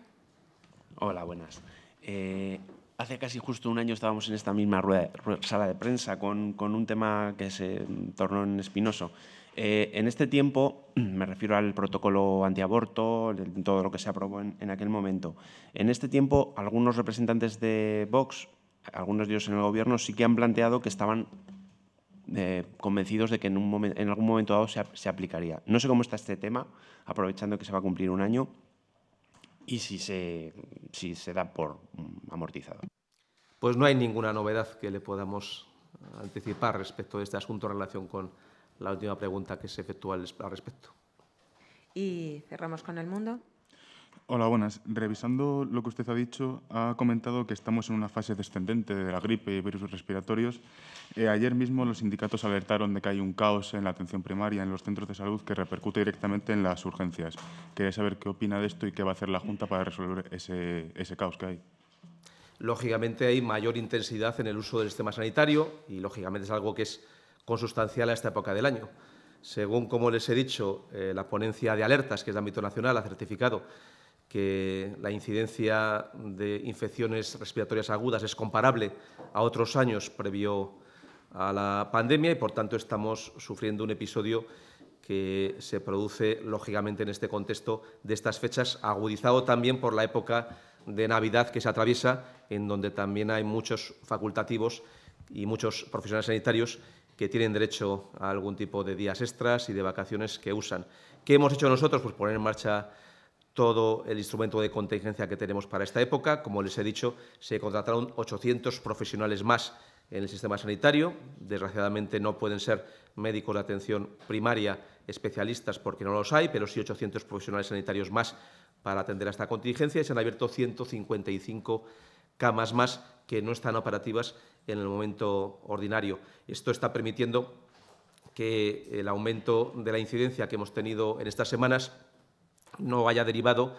Speaker 3: Hola, buenas. Eh, hace casi justo un año estábamos en esta misma sala de prensa con, un tema que se tornó en espinoso. Eh, en este tiempo, (clears throat) me refiero al protocolo antiaborto, todo lo que se aprobó en, aquel momento, en este tiempo algunos representantes de Vox, algunos de ellos en el gobierno, sí que han planteado que estaban eh, convencidos de que en, algún momento dado se aplicaría. No sé cómo está este tema, aprovechando que se va a cumplir un año y si se, da por mm, amortizado.
Speaker 1: Pues no hay ninguna novedad que le podamos anticipar respecto de este asunto en relación con la última pregunta que se efectúa al respecto.
Speaker 2: Y cerramos con el mundo.
Speaker 7: Hola, buenas. Revisando lo que usted ha dicho, ha comentado que estamos en una fase descendente de la gripe y virus respiratorios. Eh, ayer mismo los sindicatos alertaron de que hay un caos en la atención primaria, en los centros de salud, que repercute directamente en las urgencias. Quería saber qué opina de esto y qué va a hacer la Junta para resolver ese, caos que hay.
Speaker 1: Lógicamente hay mayor intensidad en el uso del sistema sanitario y lógicamente es algo que es consustancial a esta época del año. Según como les he dicho, eh, la ponencia de alertas, que es de ámbito nacional, ha certificado que la incidencia de infecciones respiratorias agudas es comparable a otros años previo a la pandemia y, por tanto, estamos sufriendo un episodio que se produce, lógicamente, en este contexto de estas fechas, agudizado también por la época de Navidad que se atraviesa, en donde también hay muchos facultativos y muchos profesionales sanitarios que tienen derecho a algún tipo de días extras y de vacaciones que usan. ¿Qué hemos hecho nosotros? Pues poner en marcha todo el instrumento de contingencia que tenemos para esta época. Como les he dicho, se contrataron 800 profesionales más en el sistema sanitario. Desgraciadamente no pueden ser médicos de atención primaria especialistas porque no los hay, pero sí 800 profesionales sanitarios más para atender a esta contingencia y se han abierto 155 camas más que no están operativas en el momento ordinario. Esto está permitiendo que el aumento de la incidencia que hemos tenido en estas semanas no haya derivado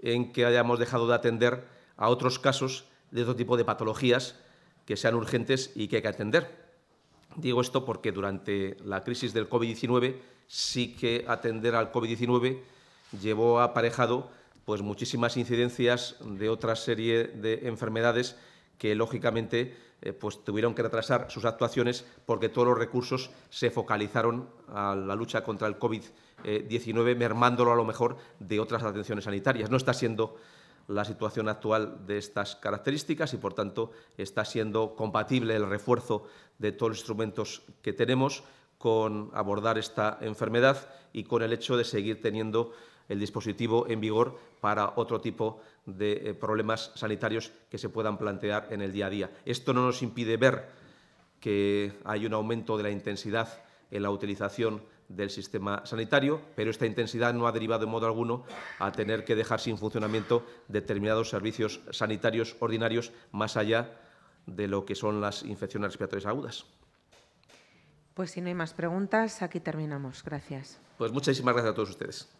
Speaker 1: en que hayamos dejado de atender a otros casos de otro tipo de patologías que sean urgentes y que hay que atender. Digo esto porque durante la crisis del COVID-19 sí que atender al COVID-19 llevó aparejado pues, muchísimas incidencias de otra serie de enfermedades que, lógicamente, eh, pues tuvieron que retrasar sus actuaciones porque todos los recursos se focalizaron a la lucha contra el COVID-19, mermándolo a lo mejor de otras atenciones sanitarias. No está siendo la situación actual de estas características y, por tanto, está siendo compatible el refuerzo de todos los instrumentos que tenemos con abordar esta enfermedad y con el hecho de seguir teniendo el dispositivo en vigor para otro tipo de eh, problemas sanitarios que se puedan plantear en el día a día. Esto no nos impide ver que hay un aumento de la intensidad en la utilización del sistema sanitario, pero esta intensidad no ha derivado de modo alguno a tener que dejar sin funcionamiento determinados servicios sanitarios ordinarios más allá de lo que son las infecciones respiratorias agudas.
Speaker 2: Pues si no hay más preguntas, aquí terminamos. Gracias.
Speaker 1: Pues muchísimas gracias a todos ustedes.